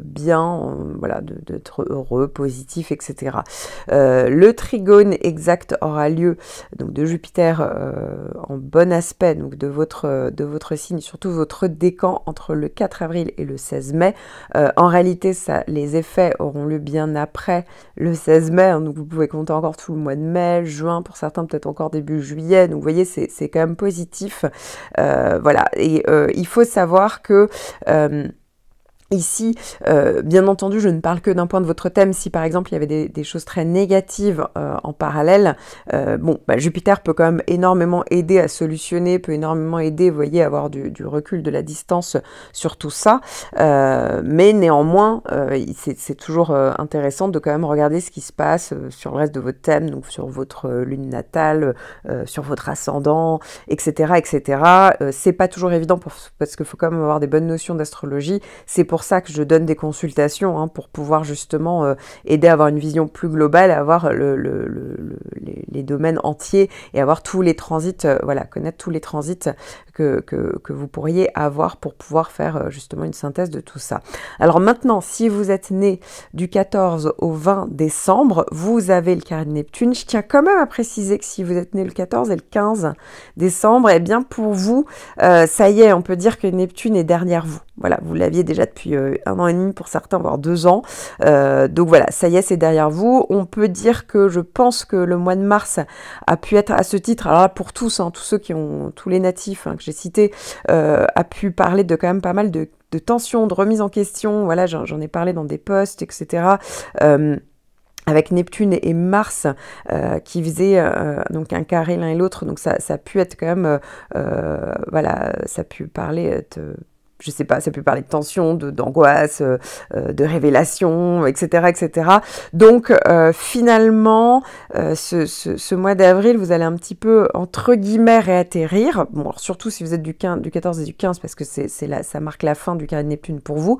bien, voilà, d'être heureux, positif, etc. le trigone exact aura lieu donc de Jupiter en bon aspect, donc de votre, de votre signe, surtout votre décan entre le 4 avril et le 16 mai. en réalité, ça, les effets auront lieu bien après le 16 mai. Hein, donc vous pouvez compter encore tout le mois de mai, juin, pour certains peut-être encore début juillet. Donc vous voyez, c'est quand même positif. Euh, voilà. Et euh, il faut savoir que... Euh, Ici, euh, bien entendu, je ne parle que d'un point de votre thème. Si par exemple il y avait des, choses très négatives euh, en parallèle, euh, bon, bah, Jupiter peut quand même énormément aider à solutionner, peut énormément aider, voyez, à avoir du, recul, de la distance sur tout ça. mais néanmoins, c'est toujours intéressant de quand même regarder ce qui se passe sur le reste de votre thème, donc sur votre lune natale, sur votre ascendant, etc., etc. c'est pas toujours évident parce qu'il faut quand même avoir des bonnes notions d'astrologie. C'est pour ça que je donne des consultations, hein, pour pouvoir justement euh, aider à avoir une vision plus globale, à avoir les, domaines entiers et avoir tous les transits, euh, voilà, connaître tous les transits que, que, vous pourriez avoir pour pouvoir faire euh, justement une synthèse de tout ça. Alors maintenant, si vous êtes né du 14 au 20 décembre, vous avez le carré de Neptune. Je tiens quand même à préciser que si vous êtes né le 14 et le 15 décembre, eh bien pour vous, ça y est, on peut dire que Neptune est derrière vous. Voilà, vous l'aviez déjà depuis euh, un an et demi pour certains, voire deux ans. Euh, donc voilà, ça y est, c'est derrière vous. On peut dire que je pense que le mois de mars a pu être à ce titre, alors là pour tous, hein, tous ceux qui ont, tous les natifs hein, que j'ai cités, euh, a pu parler de quand même pas mal de, tensions, de remise en question. Voilà, j'en ai parlé dans des posts, etc. avec Neptune et Mars qui faisaient donc un carré l'un et l'autre, donc ça, a pu être quand même, voilà, ça a pu parler, de je sais pas, ça peut parler de tension, d'angoisse, euh, euh, de, révélation, etc., etc. Donc euh, finalement, ce, mois d'avril, vous allez un petit peu entre guillemets réatterrir. Bon, surtout si vous êtes du, 14 et du 15, parce que c'est ça marque la fin du carré de Neptune pour vous.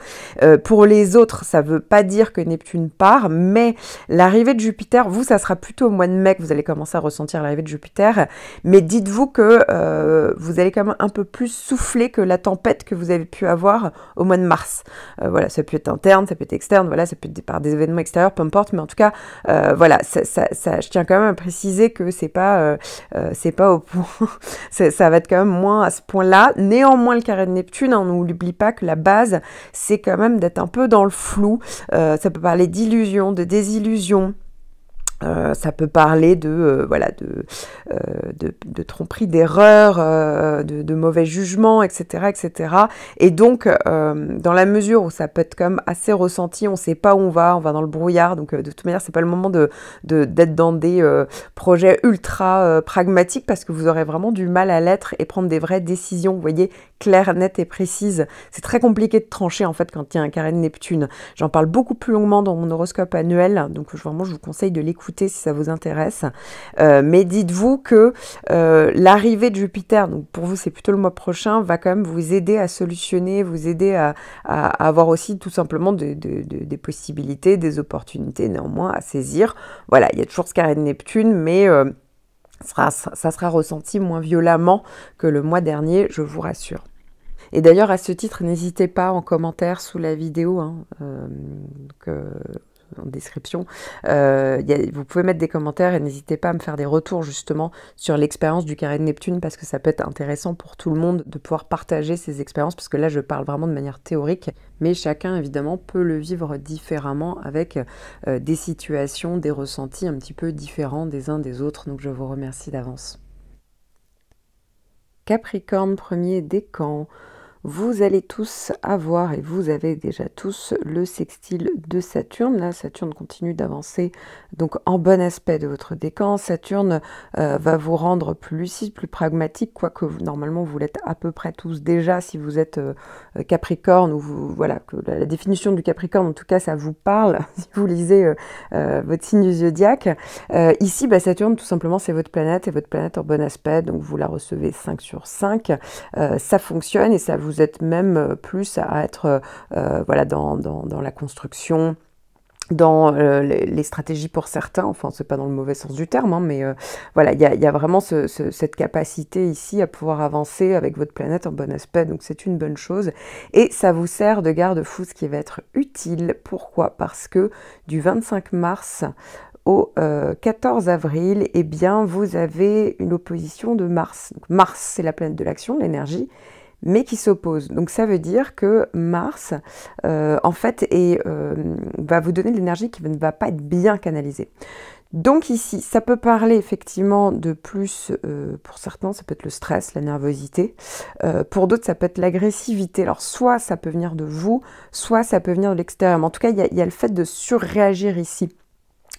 pour les autres, ça veut pas dire que Neptune part, mais l'arrivée de Jupiter, vous, ça sera plutôt au mois de mai que vous allez commencer à ressentir l'arrivée de Jupiter. Mais dites-vous que vous allez quand même un peu plus souffler que la tempête que vous avez pu avoir au mois de mars. Euh, voilà, ça peut être interne, ça peut être externe, voilà, ça peut être par des événements extérieurs, peu importe, mais en tout cas, euh, voilà, ça, je tiens quand même à préciser que c'est pas, euh, c'est pas au point, <laughs> ça va être quand même moins à ce point-là. Néanmoins, le carré de Neptune, hein, on n'oublie pas que la base, c'est quand même d'être un peu dans le flou. ça peut parler d'illusion, de désillusion euh, ça peut parler de euh, voilà de, euh, de, de tromperie, d'erreur, de, mauvais jugement, etc., etc. Et donc, dans la mesure où ça peut être comme assez ressenti, on ne sait pas où on va, on va dans le brouillard. Donc, de toute manière, c'est pas le moment de d'être dans des projets ultra pragmatiques parce que vous aurez vraiment du mal à l'être et prendre des vraies décisions, vous voyez, claire, nette et précise. C'est très compliqué de trancher en fait quand il y a un carré de Neptune. J'en parle beaucoup plus longuement dans mon horoscope annuel, donc vraiment je vous conseille de l'écouter si ça vous intéresse. Euh, mais dites-vous que euh, l'arrivée de Jupiter, donc pour vous c'est plutôt le mois prochain, va quand même vous aider à solutionner, vous aider à, avoir aussi tout simplement des possibilités, des opportunités néanmoins à saisir. Voilà, il y a toujours ce carré de Neptune, mais... Euh, ça sera, ressenti moins violemment que le mois dernier, je vous rassure. Et d'ailleurs, à ce titre, n'hésitez pas en commentaire sous la vidéo hein, euh, en description. Euh, vous pouvez mettre des commentaires et n'hésitez pas à me faire des retours justement sur l'expérience du carré de Neptune parce que ça peut être intéressant pour tout le monde de pouvoir partager ces expériences parce que là je parle vraiment de manière théorique, mais chacun évidemment peut le vivre différemment avec euh, des situations, des ressentis un petit peu différents des uns des autres. Donc je vous remercie d'avance. Capricorne premier décan vous allez tous avoir, et vous avez déjà tous, le sextile de Saturne. Là, Saturne continue d'avancer donc en bon aspect de votre décan. Saturne euh, va vous rendre plus lucide, plus pragmatique, quoique normalement vous l'êtes à peu près tous déjà si vous êtes euh, Capricorne ou vous, voilà, que la, définition du Capricorne, en tout cas, ça vous parle <laughs> si vous lisez euh, votre signe du zodiaque. ici, bah, Saturne, tout simplement, c'est votre planète et votre planète en bon aspect, donc vous la recevez 5 sur 5. ça fonctionne et ça vous vous êtes même euh, plus à être euh, euh, voilà, dans, la construction, dans les stratégies pour certains, enfin c'est pas dans le mauvais sens du terme, hein, mais voilà, il y, a vraiment cette capacité ici à pouvoir avancer avec votre planète en bon aspect, donc c'est une bonne chose. Et ça vous sert de garde-fou, ce qui va être utile. Pourquoi Parce que du 25 mars au 14 avril, eh bien vous avez une opposition de Mars. Mars, c'est la planète de l'action, l'énergie, mais qui s'opposent. Donc ça veut dire que Mars, euh, en fait, euh, va vous donner de l'énergie qui ne va pas être bien canalisée. Donc ici, ça peut parler effectivement de plus, euh, pour certains, ça peut être le stress, la nervosité. pour d'autres, ça peut être l'agressivité. Alors soit ça peut venir de vous, soit ça peut venir de l'extérieur. Mais en tout cas, il y, a le fait de surréagir ici.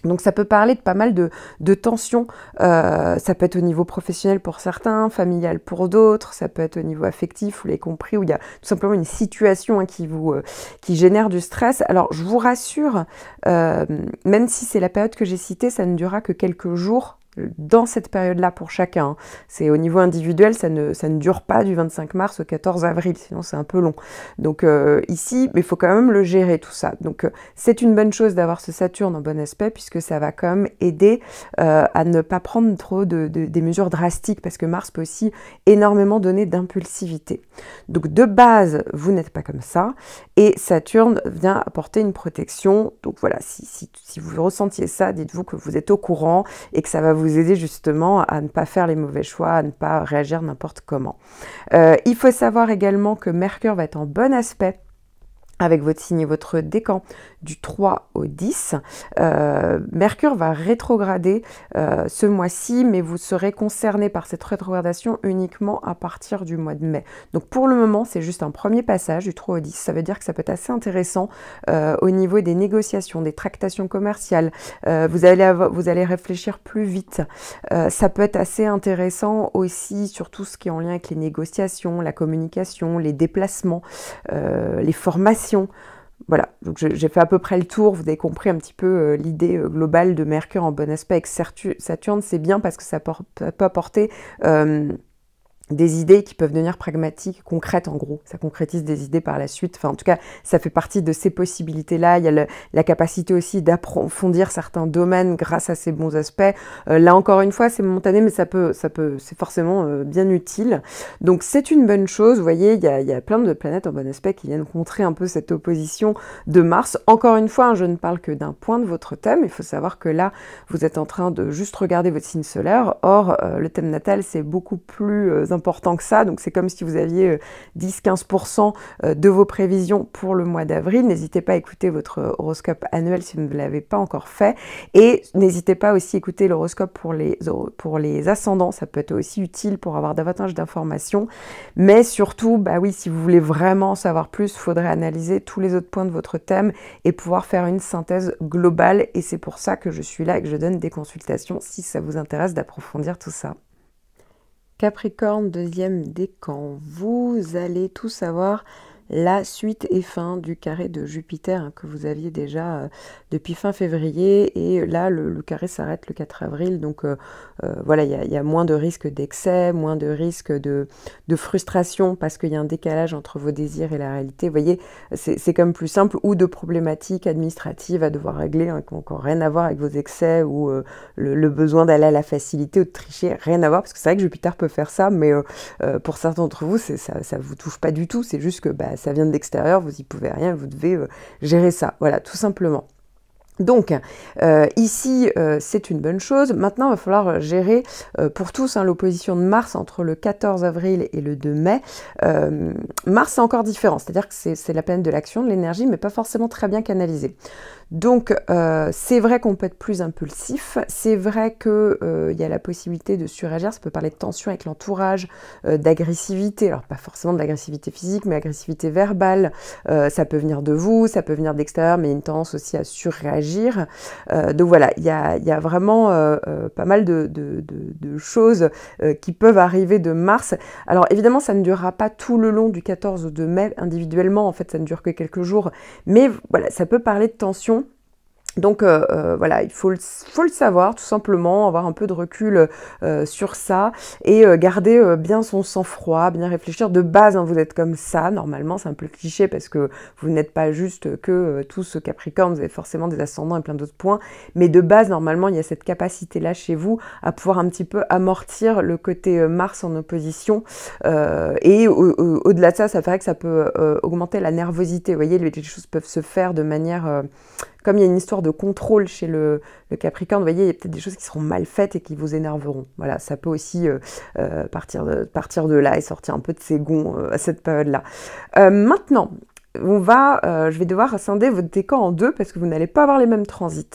Donc ça peut parler de pas mal de, de tensions. Euh, ça peut être au niveau professionnel pour certains, familial pour d'autres, ça peut être au niveau affectif, vous l'avez compris, où il y a tout simplement une situation hein, qui vous euh, qui génère du stress. Alors je vous rassure, euh, même si c'est la période que j'ai citée, ça ne durera que quelques jours dans cette période-là pour chacun. Hein. C'est au niveau individuel, ça ne, ça ne dure pas du 25 mars au 14 avril, sinon c'est un peu long. Donc euh, ici, il faut quand même le gérer tout ça. Donc euh, c'est une bonne chose d'avoir ce Saturne en bon aspect puisque ça va quand même aider euh, à ne pas prendre trop de, de, des mesures drastiques parce que Mars peut aussi énormément donner d'impulsivité. Donc de base, vous n'êtes pas comme ça. Et Saturne vient apporter une protection. Donc voilà, si, si, vous ressentiez ça, dites-vous que vous êtes au courant et que ça va vous aider justement à ne pas faire les mauvais choix, à ne pas réagir n'importe comment. Euh, il faut savoir également que Mercure va être en bon aspect avec votre signe et votre décan du 3 au 10. Euh, Mercure va rétrograder euh, ce mois-ci, mais vous serez concerné par cette rétrogradation uniquement à partir du mois de mai. Donc pour le moment, c'est juste un premier passage du 3 au 10. Ça veut dire que ça peut être assez intéressant euh, au niveau des négociations, des tractations commerciales. vous, allez vous allez réfléchir plus vite. ça peut être assez intéressant aussi sur tout ce qui est en lien avec les négociations, la communication, les déplacements, les formations voilà, donc j'ai fait à peu près le tour, vous avez compris un petit peu euh, l'idée euh, globale de Mercure en bon aspect avec Saturne, c'est bien parce que ça, peut apporter euh, des idées qui peuvent devenir pragmatiques, concrètes en gros. Ça concrétise des idées par la suite. Enfin, en tout cas, ça fait partie de ces possibilités-là. Il y a la capacité aussi d'approfondir certains domaines grâce à ces bons aspects. Euh, là encore une fois, c'est momentané, mais ça peut, ça peut, c'est forcément euh, bien utile. Donc c'est une bonne chose. Vous voyez, il y, a, il y, a, plein de planètes en bon aspect qui viennent contrer un peu cette opposition de Mars. Encore une fois, hein, je ne parle que d'un point de votre thème. Il faut savoir que là, vous êtes en train de juste regarder votre signe solaire. Or, euh, le thème natal, c'est beaucoup plus important important que ça. Donc c'est comme si vous aviez 10-15% euh, euh, de vos prévisions pour le mois d'avril. N'hésitez pas à écouter votre horoscope annuel si vous ne l'avez pas encore fait. Et n'hésitez pas aussi à écouter l'horoscope pour les, pour les ascendants. Ça peut être aussi utile pour avoir davantage d'informations. Mais surtout, bah oui, si vous voulez vraiment savoir plus, il faudrait analyser tous les autres points de votre thème et pouvoir faire une synthèse globale. Et c'est pour ça que je suis là et que je donne des consultations si ça vous intéresse d'approfondir tout ça. Capricorne, deuxième décan, vous allez tout savoir la suite et fin du carré de Jupiter que vous aviez déjà euh, depuis fin février. Et là, le, carré s'arrête le 4 avril. Donc euh, euh, voilà, il y, a moins de risques d'excès, moins de risques de, de, frustration parce qu'il y a un décalage entre vos désirs et la réalité. Vous voyez, c'est comme plus simple ou de problématiques administratives à devoir régler hein, qui n'ont rien à voir avec vos excès ou le, besoin d'aller à la facilité ou de tricher, rien à voir parce que c'est vrai que Jupiter peut faire ça, mais pour certains d'entre vous, ça, ça vous touche pas du tout. C'est juste que bah, ça vient de l'extérieur, vous n'y pouvez rien, vous devez euh, gérer ça. Voilà, tout simplement. Donc euh, ici, euh, c'est une bonne chose. Maintenant, il va falloir euh, gérer pour tous hein, l'opposition de Mars entre le 14 avril et le 2 mai. Mars, c'est encore différent, c'est-à-dire que c'est la planète de l'action, de l'énergie, mais pas forcément très bien canalisée. Donc c'est vrai qu'on peut être plus impulsif, c'est vrai qu'il y a la possibilité de suragir, ça peut parler de tension avec l'entourage, d'agressivité, alors pas forcément de l'agressivité physique, mais agressivité verbale, ça peut venir de vous, ça peut venir d'extérieur, mais une tendance aussi à surréagir agir. Euh, donc voilà, il y a, vraiment euh, euh, pas mal de, choses qui peuvent arriver de mars. Alors évidemment, ça ne durera pas tout le long du 14 de mai individuellement, en fait, ça ne dure que quelques jours, mais voilà, ça peut parler de tension donc euh, euh, voilà, il faut le, faut savoir tout simplement, avoir un peu de recul euh, sur ça et garder bien son sang-froid, bien réfléchir. De base, hein, vous êtes comme ça, normalement c'est un peu cliché parce que vous n'êtes pas juste que tout ce Capricorne, vous avez forcément des ascendants et plein d'autres points, mais de base, normalement, il y a cette capacité-là chez vous à pouvoir un petit peu amortir le côté Mars en opposition et au-delà de ça, ça ferait que ça peut augmenter la nervosité. Vous voyez, les choses peuvent se faire de manière comme il y a une histoire de contrôle chez le, Capricorne, vous voyez, il y a peut-être des choses qui seront mal faites et qui vous énerveront. Voilà, ça peut aussi euh, euh, partir, de, partir de là et sortir un peu de ses gonds euh, à cette période-là. maintenant, on va, je vais devoir scinder votre décan en deux parce que vous n'allez pas avoir les mêmes transits.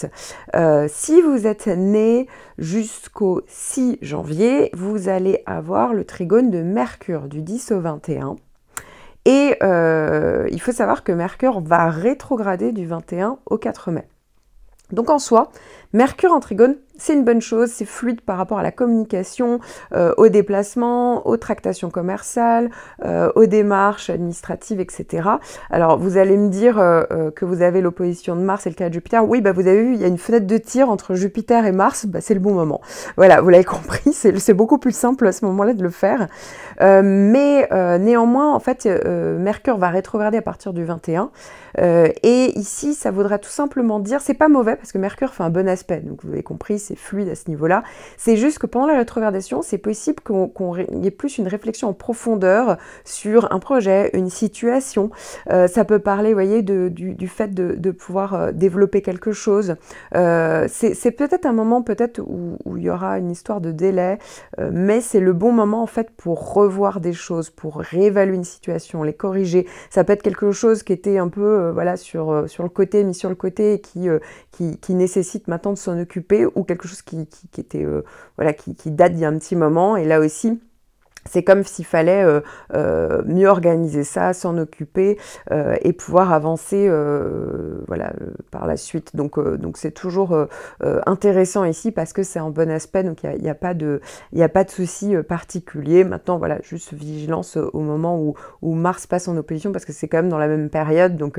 si vous êtes né jusqu'au 6 janvier, vous allez avoir le trigone de Mercure du 10 au 21. Et euh, il faut savoir que Mercure va rétrograder du 21 au 4 mai. Donc en soi, Mercure en trigone, c'est une bonne chose, c'est fluide par rapport à la communication, euh, aux déplacements, aux tractations commerciales, euh, aux démarches administratives, etc. Alors vous allez me dire euh, que vous avez l'opposition de Mars et le cas de Jupiter. Oui, bah, vous avez vu, il y a une fenêtre de tir entre Jupiter et Mars, bah, c'est le bon moment. Voilà, vous l'avez <laughs> compris, c'est beaucoup plus simple à ce moment-là de le faire. mais néanmoins, en fait, Mercure va rétrograder à partir du 21. et ici, ça voudrait tout simplement dire, c'est pas mauvais parce que Mercure fait un bon aspect, donc vous avez compris, fluide à ce niveau-là. C'est juste que pendant la rétrogradation, c'est possible qu'on y ait plus une réflexion en profondeur sur un projet, une situation. Euh, ça peut parler, voyez, du, fait de, pouvoir euh, développer quelque chose. Euh, c'est peut-être un moment peut-être où, il y aura une histoire de délai, mais c'est le bon moment en fait pour revoir des choses, pour réévaluer une situation, les corriger. Ça peut être quelque chose qui était un peu voilà sur, sur le côté, mis sur le côté, et qui, qui, nécessite maintenant de s'en occuper ou quelque chose qui, qui, était, euh, voilà, qui, date d'il y a un petit moment. Et là aussi, c'est comme s'il fallait euh, euh, mieux organiser ça, s'en occuper euh, et pouvoir avancer voilà, par la suite. Donc donc c'est toujours intéressant ici parce que c'est en bon aspect, donc il n'y a, pas de, y a pas de souci particulier. Maintenant, voilà, juste vigilance au moment où, où Mars passe en opposition parce que c'est quand même dans la même période, donc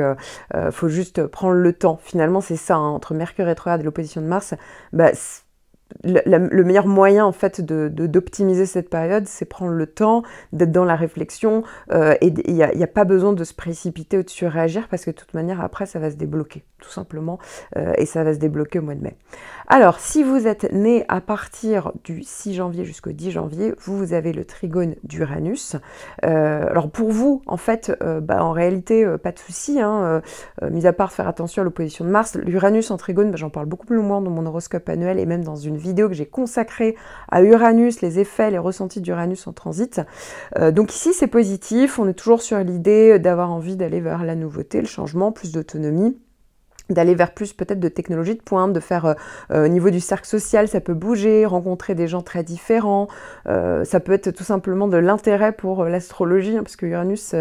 il faut juste prendre le temps. Finalement, c'est ça, hein, entre Mercure rétrograde et l'opposition de Mars, bah, le, meilleur moyen en fait de, d'optimiser cette période, c'est prendre le temps d'être dans la réflexion euh, et il n'y a, pas besoin de se précipiter ou de surréagir parce que de toute manière après ça va se débloquer tout simplement euh, et ça va se débloquer au mois de mai. Alors si vous êtes né à partir du 6 janvier jusqu'au 10 janvier, vous, vous avez le trigone d'Uranus. Euh, alors pour vous en fait, bah, en réalité pas de souci, hein, mis à part faire attention à l'opposition de Mars, l'Uranus en trigone, bah, j'en parle beaucoup plus loin dans mon horoscope annuel et même dans une vidéo que j'ai consacrée à Uranus, les effets, les ressentis d'Uranus en transit. Euh, donc ici, c'est positif. On est toujours sur l'idée d'avoir envie d'aller vers la nouveauté, le changement, plus d'autonomie d'aller vers plus peut-être de technologies de pointe, de faire euh, euh, au niveau du cercle social, ça peut bouger, rencontrer des gens très différents, euh, ça peut être tout simplement de l'intérêt pour l'astrologie, hein, parce que Uranus,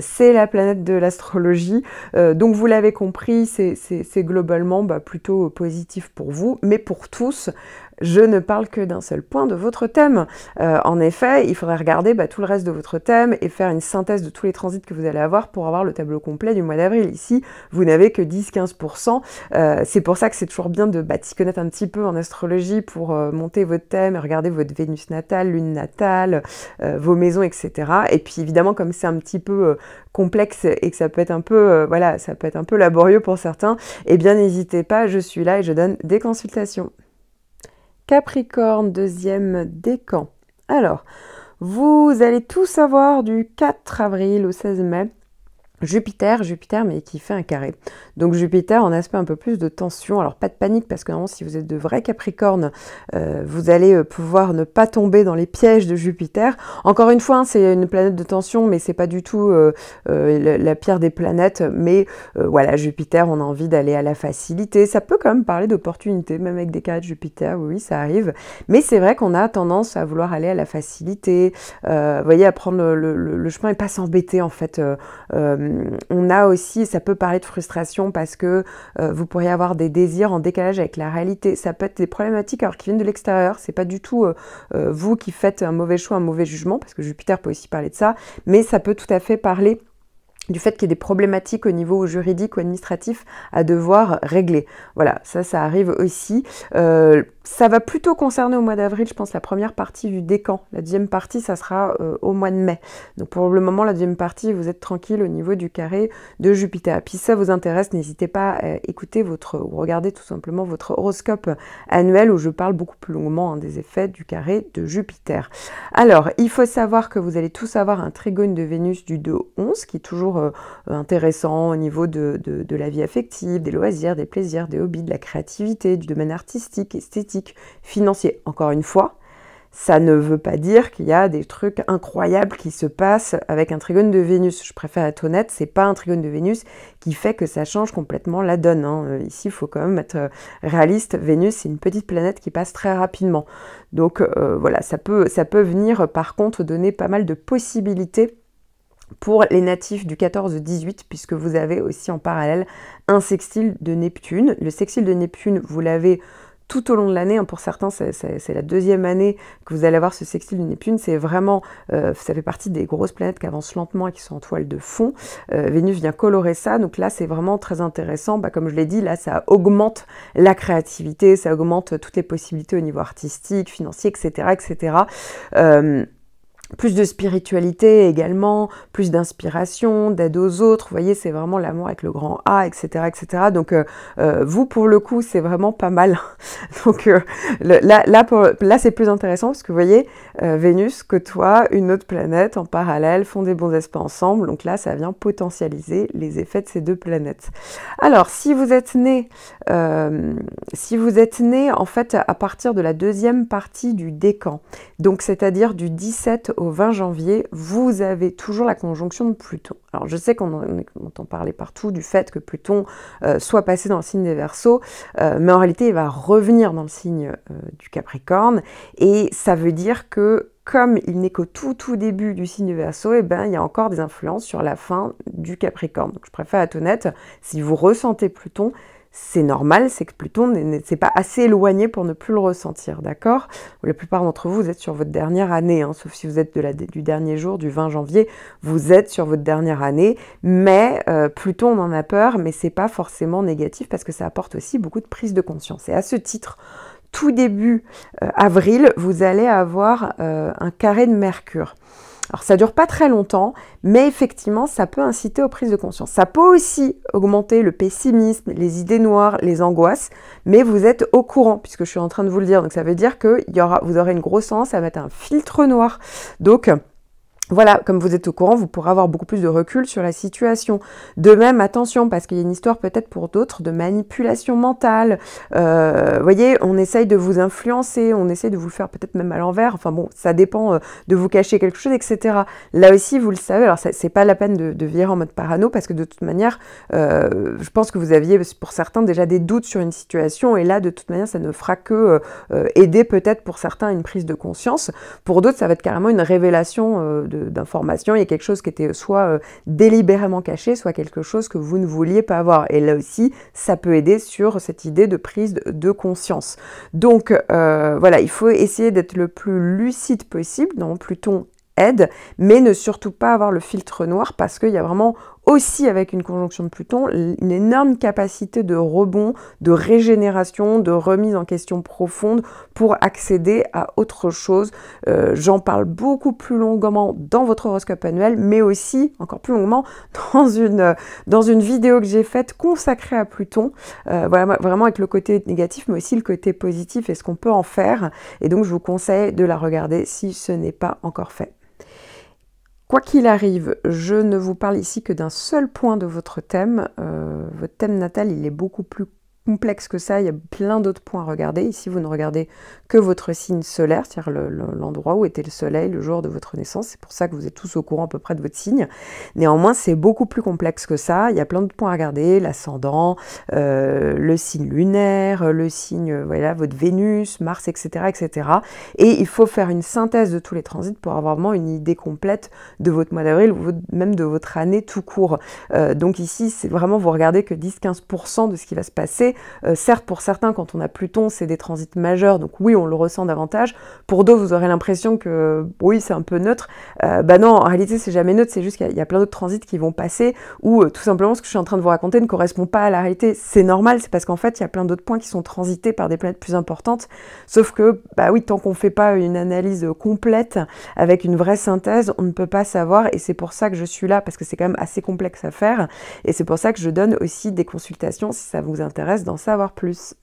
c'est la planète de l'astrologie. donc vous l'avez compris, c'est globalement bah, plutôt positif pour vous, mais pour tous, je ne parle que d'un seul point de votre thème. Euh, en effet, il faudrait regarder bah, tout le reste de votre thème et faire une synthèse de tous les transits que vous allez avoir pour avoir le tableau complet du mois d'avril. Ici, vous n'avez que 10-15%. Euh, c'est pour ça que c'est toujours bien de s'y bah, connaître un petit peu en astrologie pour euh, monter votre thème, et regarder votre Vénus natale, lune natale, vos maisons, etc. Et puis évidemment, comme c'est un petit peu complexe et que ça peut être un peu, voilà, ça peut être un peu laborieux pour certains, eh bien n'hésitez pas, je suis là et je donne des consultations. Capricorne, deuxième décan. Alors, vous allez tout savoir du 4 avril au 16 mai Jupiter, Jupiter, mais qui fait un carré. Donc Jupiter en aspect un peu plus de tension. Alors pas de panique parce que normalement si vous êtes de vrais capricornes, euh, vous allez euh, pouvoir ne pas tomber dans les pièges de Jupiter. Encore une fois, hein, c'est une planète de tension, mais c'est pas du tout euh, la, pierre pire des planètes. Mais voilà, Jupiter, on a envie d'aller à la facilité. Ça peut quand même parler d'opportunité, même avec des carrés de Jupiter. Oui, ça arrive. Mais c'est vrai qu'on a tendance à vouloir aller à la facilité. vous voyez, à prendre le, le chemin et pas s'embêter en fait euh, on a aussi, ça peut parler de frustration parce que euh, vous pourriez avoir des désirs en décalage avec la réalité. Ça peut être des problématiques alors qui viennent de l'extérieur. C'est pas du tout euh, vous qui faites un mauvais choix, un mauvais jugement, parce que Jupiter peut aussi parler de ça, mais ça peut tout à fait parler du fait qu'il y ait des problématiques au niveau juridique ou administratif à devoir régler. Voilà, ça, ça arrive aussi. Ça va plutôt concerner au mois d'avril, je pense, la première partie du décan. La deuxième partie, ça sera euh, au mois de mai. Donc pour le moment, la deuxième partie, vous êtes tranquille au niveau du carré de Jupiter. Puis si ça vous intéresse, n'hésitez pas à écouter votre ou regarder tout simplement votre horoscope annuel où je parle beaucoup plus longuement hein, des effets du carré de Jupiter. Alors, il faut savoir que vous allez tous avoir un trigone de Vénus du 2-11 qui est toujours euh, intéressant au niveau de la vie affective, des loisirs, des plaisirs, des hobbies, de la créativité, du domaine artistique, esthétique financier. Encore une fois, ça ne veut pas dire qu'il y a des trucs incroyables qui se passent avec un trigone de Vénus. Je préfère être honnête, c'est pas un trigone de Vénus qui fait que ça change complètement la donne. Hein. Euh, ici, il faut quand même être euh, réaliste. Vénus, c'est une petite planète qui passe très rapidement. Donc euh, voilà, ça peut, ça peut venir par contre donner pas mal de possibilités pour les natifs du 14-18, puisque vous avez aussi en parallèle un sextile de Neptune. Le sextile de Neptune, vous l'avez tout au long de l'année. Hein, pour certains, c'est la deuxième année que vous allez avoir ce sextile de Neptune, C'est vraiment, euh, ça fait partie des grosses planètes qui avancent lentement et qui sont en toile de fond. Euh, Vénus vient colorer ça. Donc là, c'est vraiment très intéressant. Bah, comme je l'ai dit, là, ça augmente la créativité, ça augmente toutes les possibilités au niveau artistique, financier, etc., etc plus de spiritualité également, plus d'inspiration, d'aide aux autres. Vous voyez, c'est vraiment l'amour avec le grand A, etc. etc. Donc, euh, euh, vous, pour le coup, c'est vraiment pas mal. <laughs> Donc, euh, là, c'est plus intéressant parce que vous voyez, Vénus côtoie une autre planète en parallèle, font des bons aspects ensemble. Donc là, ça vient potentialiser les effets de ces deux planètes. Alors, si vous êtes né, si vous êtes né, en fait, à partir de la deuxième partie du décan, donc c'est-à-dire du 17 au au 20 janvier, vous avez toujours la conjonction de Pluton. Alors je sais qu'on entend parler partout du fait que Pluton euh, soit passé dans le signe des Verseaux, euh, mais en réalité il va revenir dans le signe euh, du Capricorne, et ça veut dire que comme il n'est qu'au tout tout début du signe des Verseaux, eh ben, il y a encore des influences sur la fin du Capricorne. Donc je préfère être honnête, si vous ressentez Pluton, c'est normal, c'est que Pluton n'est pas assez éloigné pour ne plus le ressentir, d'accord La plupart d'entre vous, vous êtes sur votre dernière année, hein, sauf si vous êtes de du dernier jour, du 20 janvier, vous êtes sur votre dernière année, mais euh, Pluton, on en a peur, mais c'est pas forcément négatif parce que ça apporte aussi beaucoup de prise de conscience. Et à ce titre, tout début euh, avril, vous allez avoir euh, un carré de Mercure. Alors ça dure pas très longtemps, mais effectivement, ça peut inciter aux prises de conscience. Ça peut aussi augmenter le pessimisme, les idées noires, les angoisses, mais vous êtes au courant puisque je suis en train de vous le dire. Donc ça veut dire que aura, vous aurez une grosse chance à mettre un filtre noir. Donc voilà, comme vous êtes au courant, vous pourrez avoir beaucoup plus de recul sur la situation. De même, attention, parce qu'il y a une histoire peut-être pour d'autres de manipulation mentale. Euh, vous voyez, on essaye de vous influencer, on essaye de vous faire peut-être même à l'envers. Enfin bon, ça dépend euh, de vous cacher quelque chose, etc. Là aussi, vous le savez, alors c'est pas la peine de, de, virer en mode parano, parce que de toute manière, euh, je pense que vous aviez pour certains déjà des doutes sur une situation, et là, de toute manière, ça ne fera que aider peut-être pour certains une prise de conscience. Pour d'autres, ça va être carrément une révélation d'informations, il y a quelque chose qui était soit euh, délibérément caché, soit quelque chose que vous ne vouliez pas avoir. Et là aussi, ça peut aider sur cette idée de prise de conscience. Donc euh, voilà, il faut essayer d'être le plus lucide possible dans Pluton aide, mais ne surtout pas avoir le filtre noir parce qu'il y a vraiment aussi avec une conjonction de Pluton, une énorme capacité de rebond, de régénération, de remise en question profonde pour accéder à autre chose. Euh, j'en parle beaucoup plus longuement dans votre horoscope annuel, mais aussi encore plus longuement <laughs> dans une, euh, dans une vidéo que j'ai faite consacrée à Pluton, euh, voilà, vraiment avec le côté négatif, mais aussi le côté positif et ce qu'on peut en faire. Et donc je vous conseille de la regarder si ce n'est pas encore fait. Quoi qu'il arrive, je ne vous parle ici que d'un seul point de votre thème. Euh, votre thème natal, il est beaucoup plus complexe que ça, il y a plein d'autres points à regarder. Ici, vous ne regardez que votre signe solaire, c'est-à-dire l'endroit où était le soleil le jour de votre naissance. C'est pour ça que vous êtes tous au courant à peu près de votre signe. Néanmoins, c'est beaucoup plus complexe que ça. Il y a plein de points à regarder, l'ascendant, euh, le signe lunaire, le signe, voilà, votre Vénus, Mars, etc., etc. Et il faut faire une synthèse de tous les transits pour avoir vraiment une idée complète de votre mois d'avril ou même de votre année tout court. Euh, donc ici, c'est vraiment, vous regardez que 10-15% de ce qui va se passer euh, certes, pour certains, quand on a Pluton, c'est des transits majeurs, donc oui, on le ressent davantage. Pour d'autres, vous aurez l'impression que oui, c'est un peu neutre. Euh, bah non, en réalité, c'est jamais neutre, c'est juste qu'il y, a plein d'autres transits qui vont passer, ou euh, tout simplement ce que je suis en train de vous raconter ne correspond pas à la réalité. C'est normal, c'est parce qu'en fait, il y a plein d'autres points qui sont transités par des planètes plus importantes. Sauf que, bah oui, tant qu'on ne fait pas une analyse complète, avec une vraie synthèse, on ne peut pas savoir, et c'est pour ça que je suis là, parce que c'est quand même assez complexe à faire, et c'est pour ça que je donne aussi des consultations, si ça vous intéresse d'en savoir plus.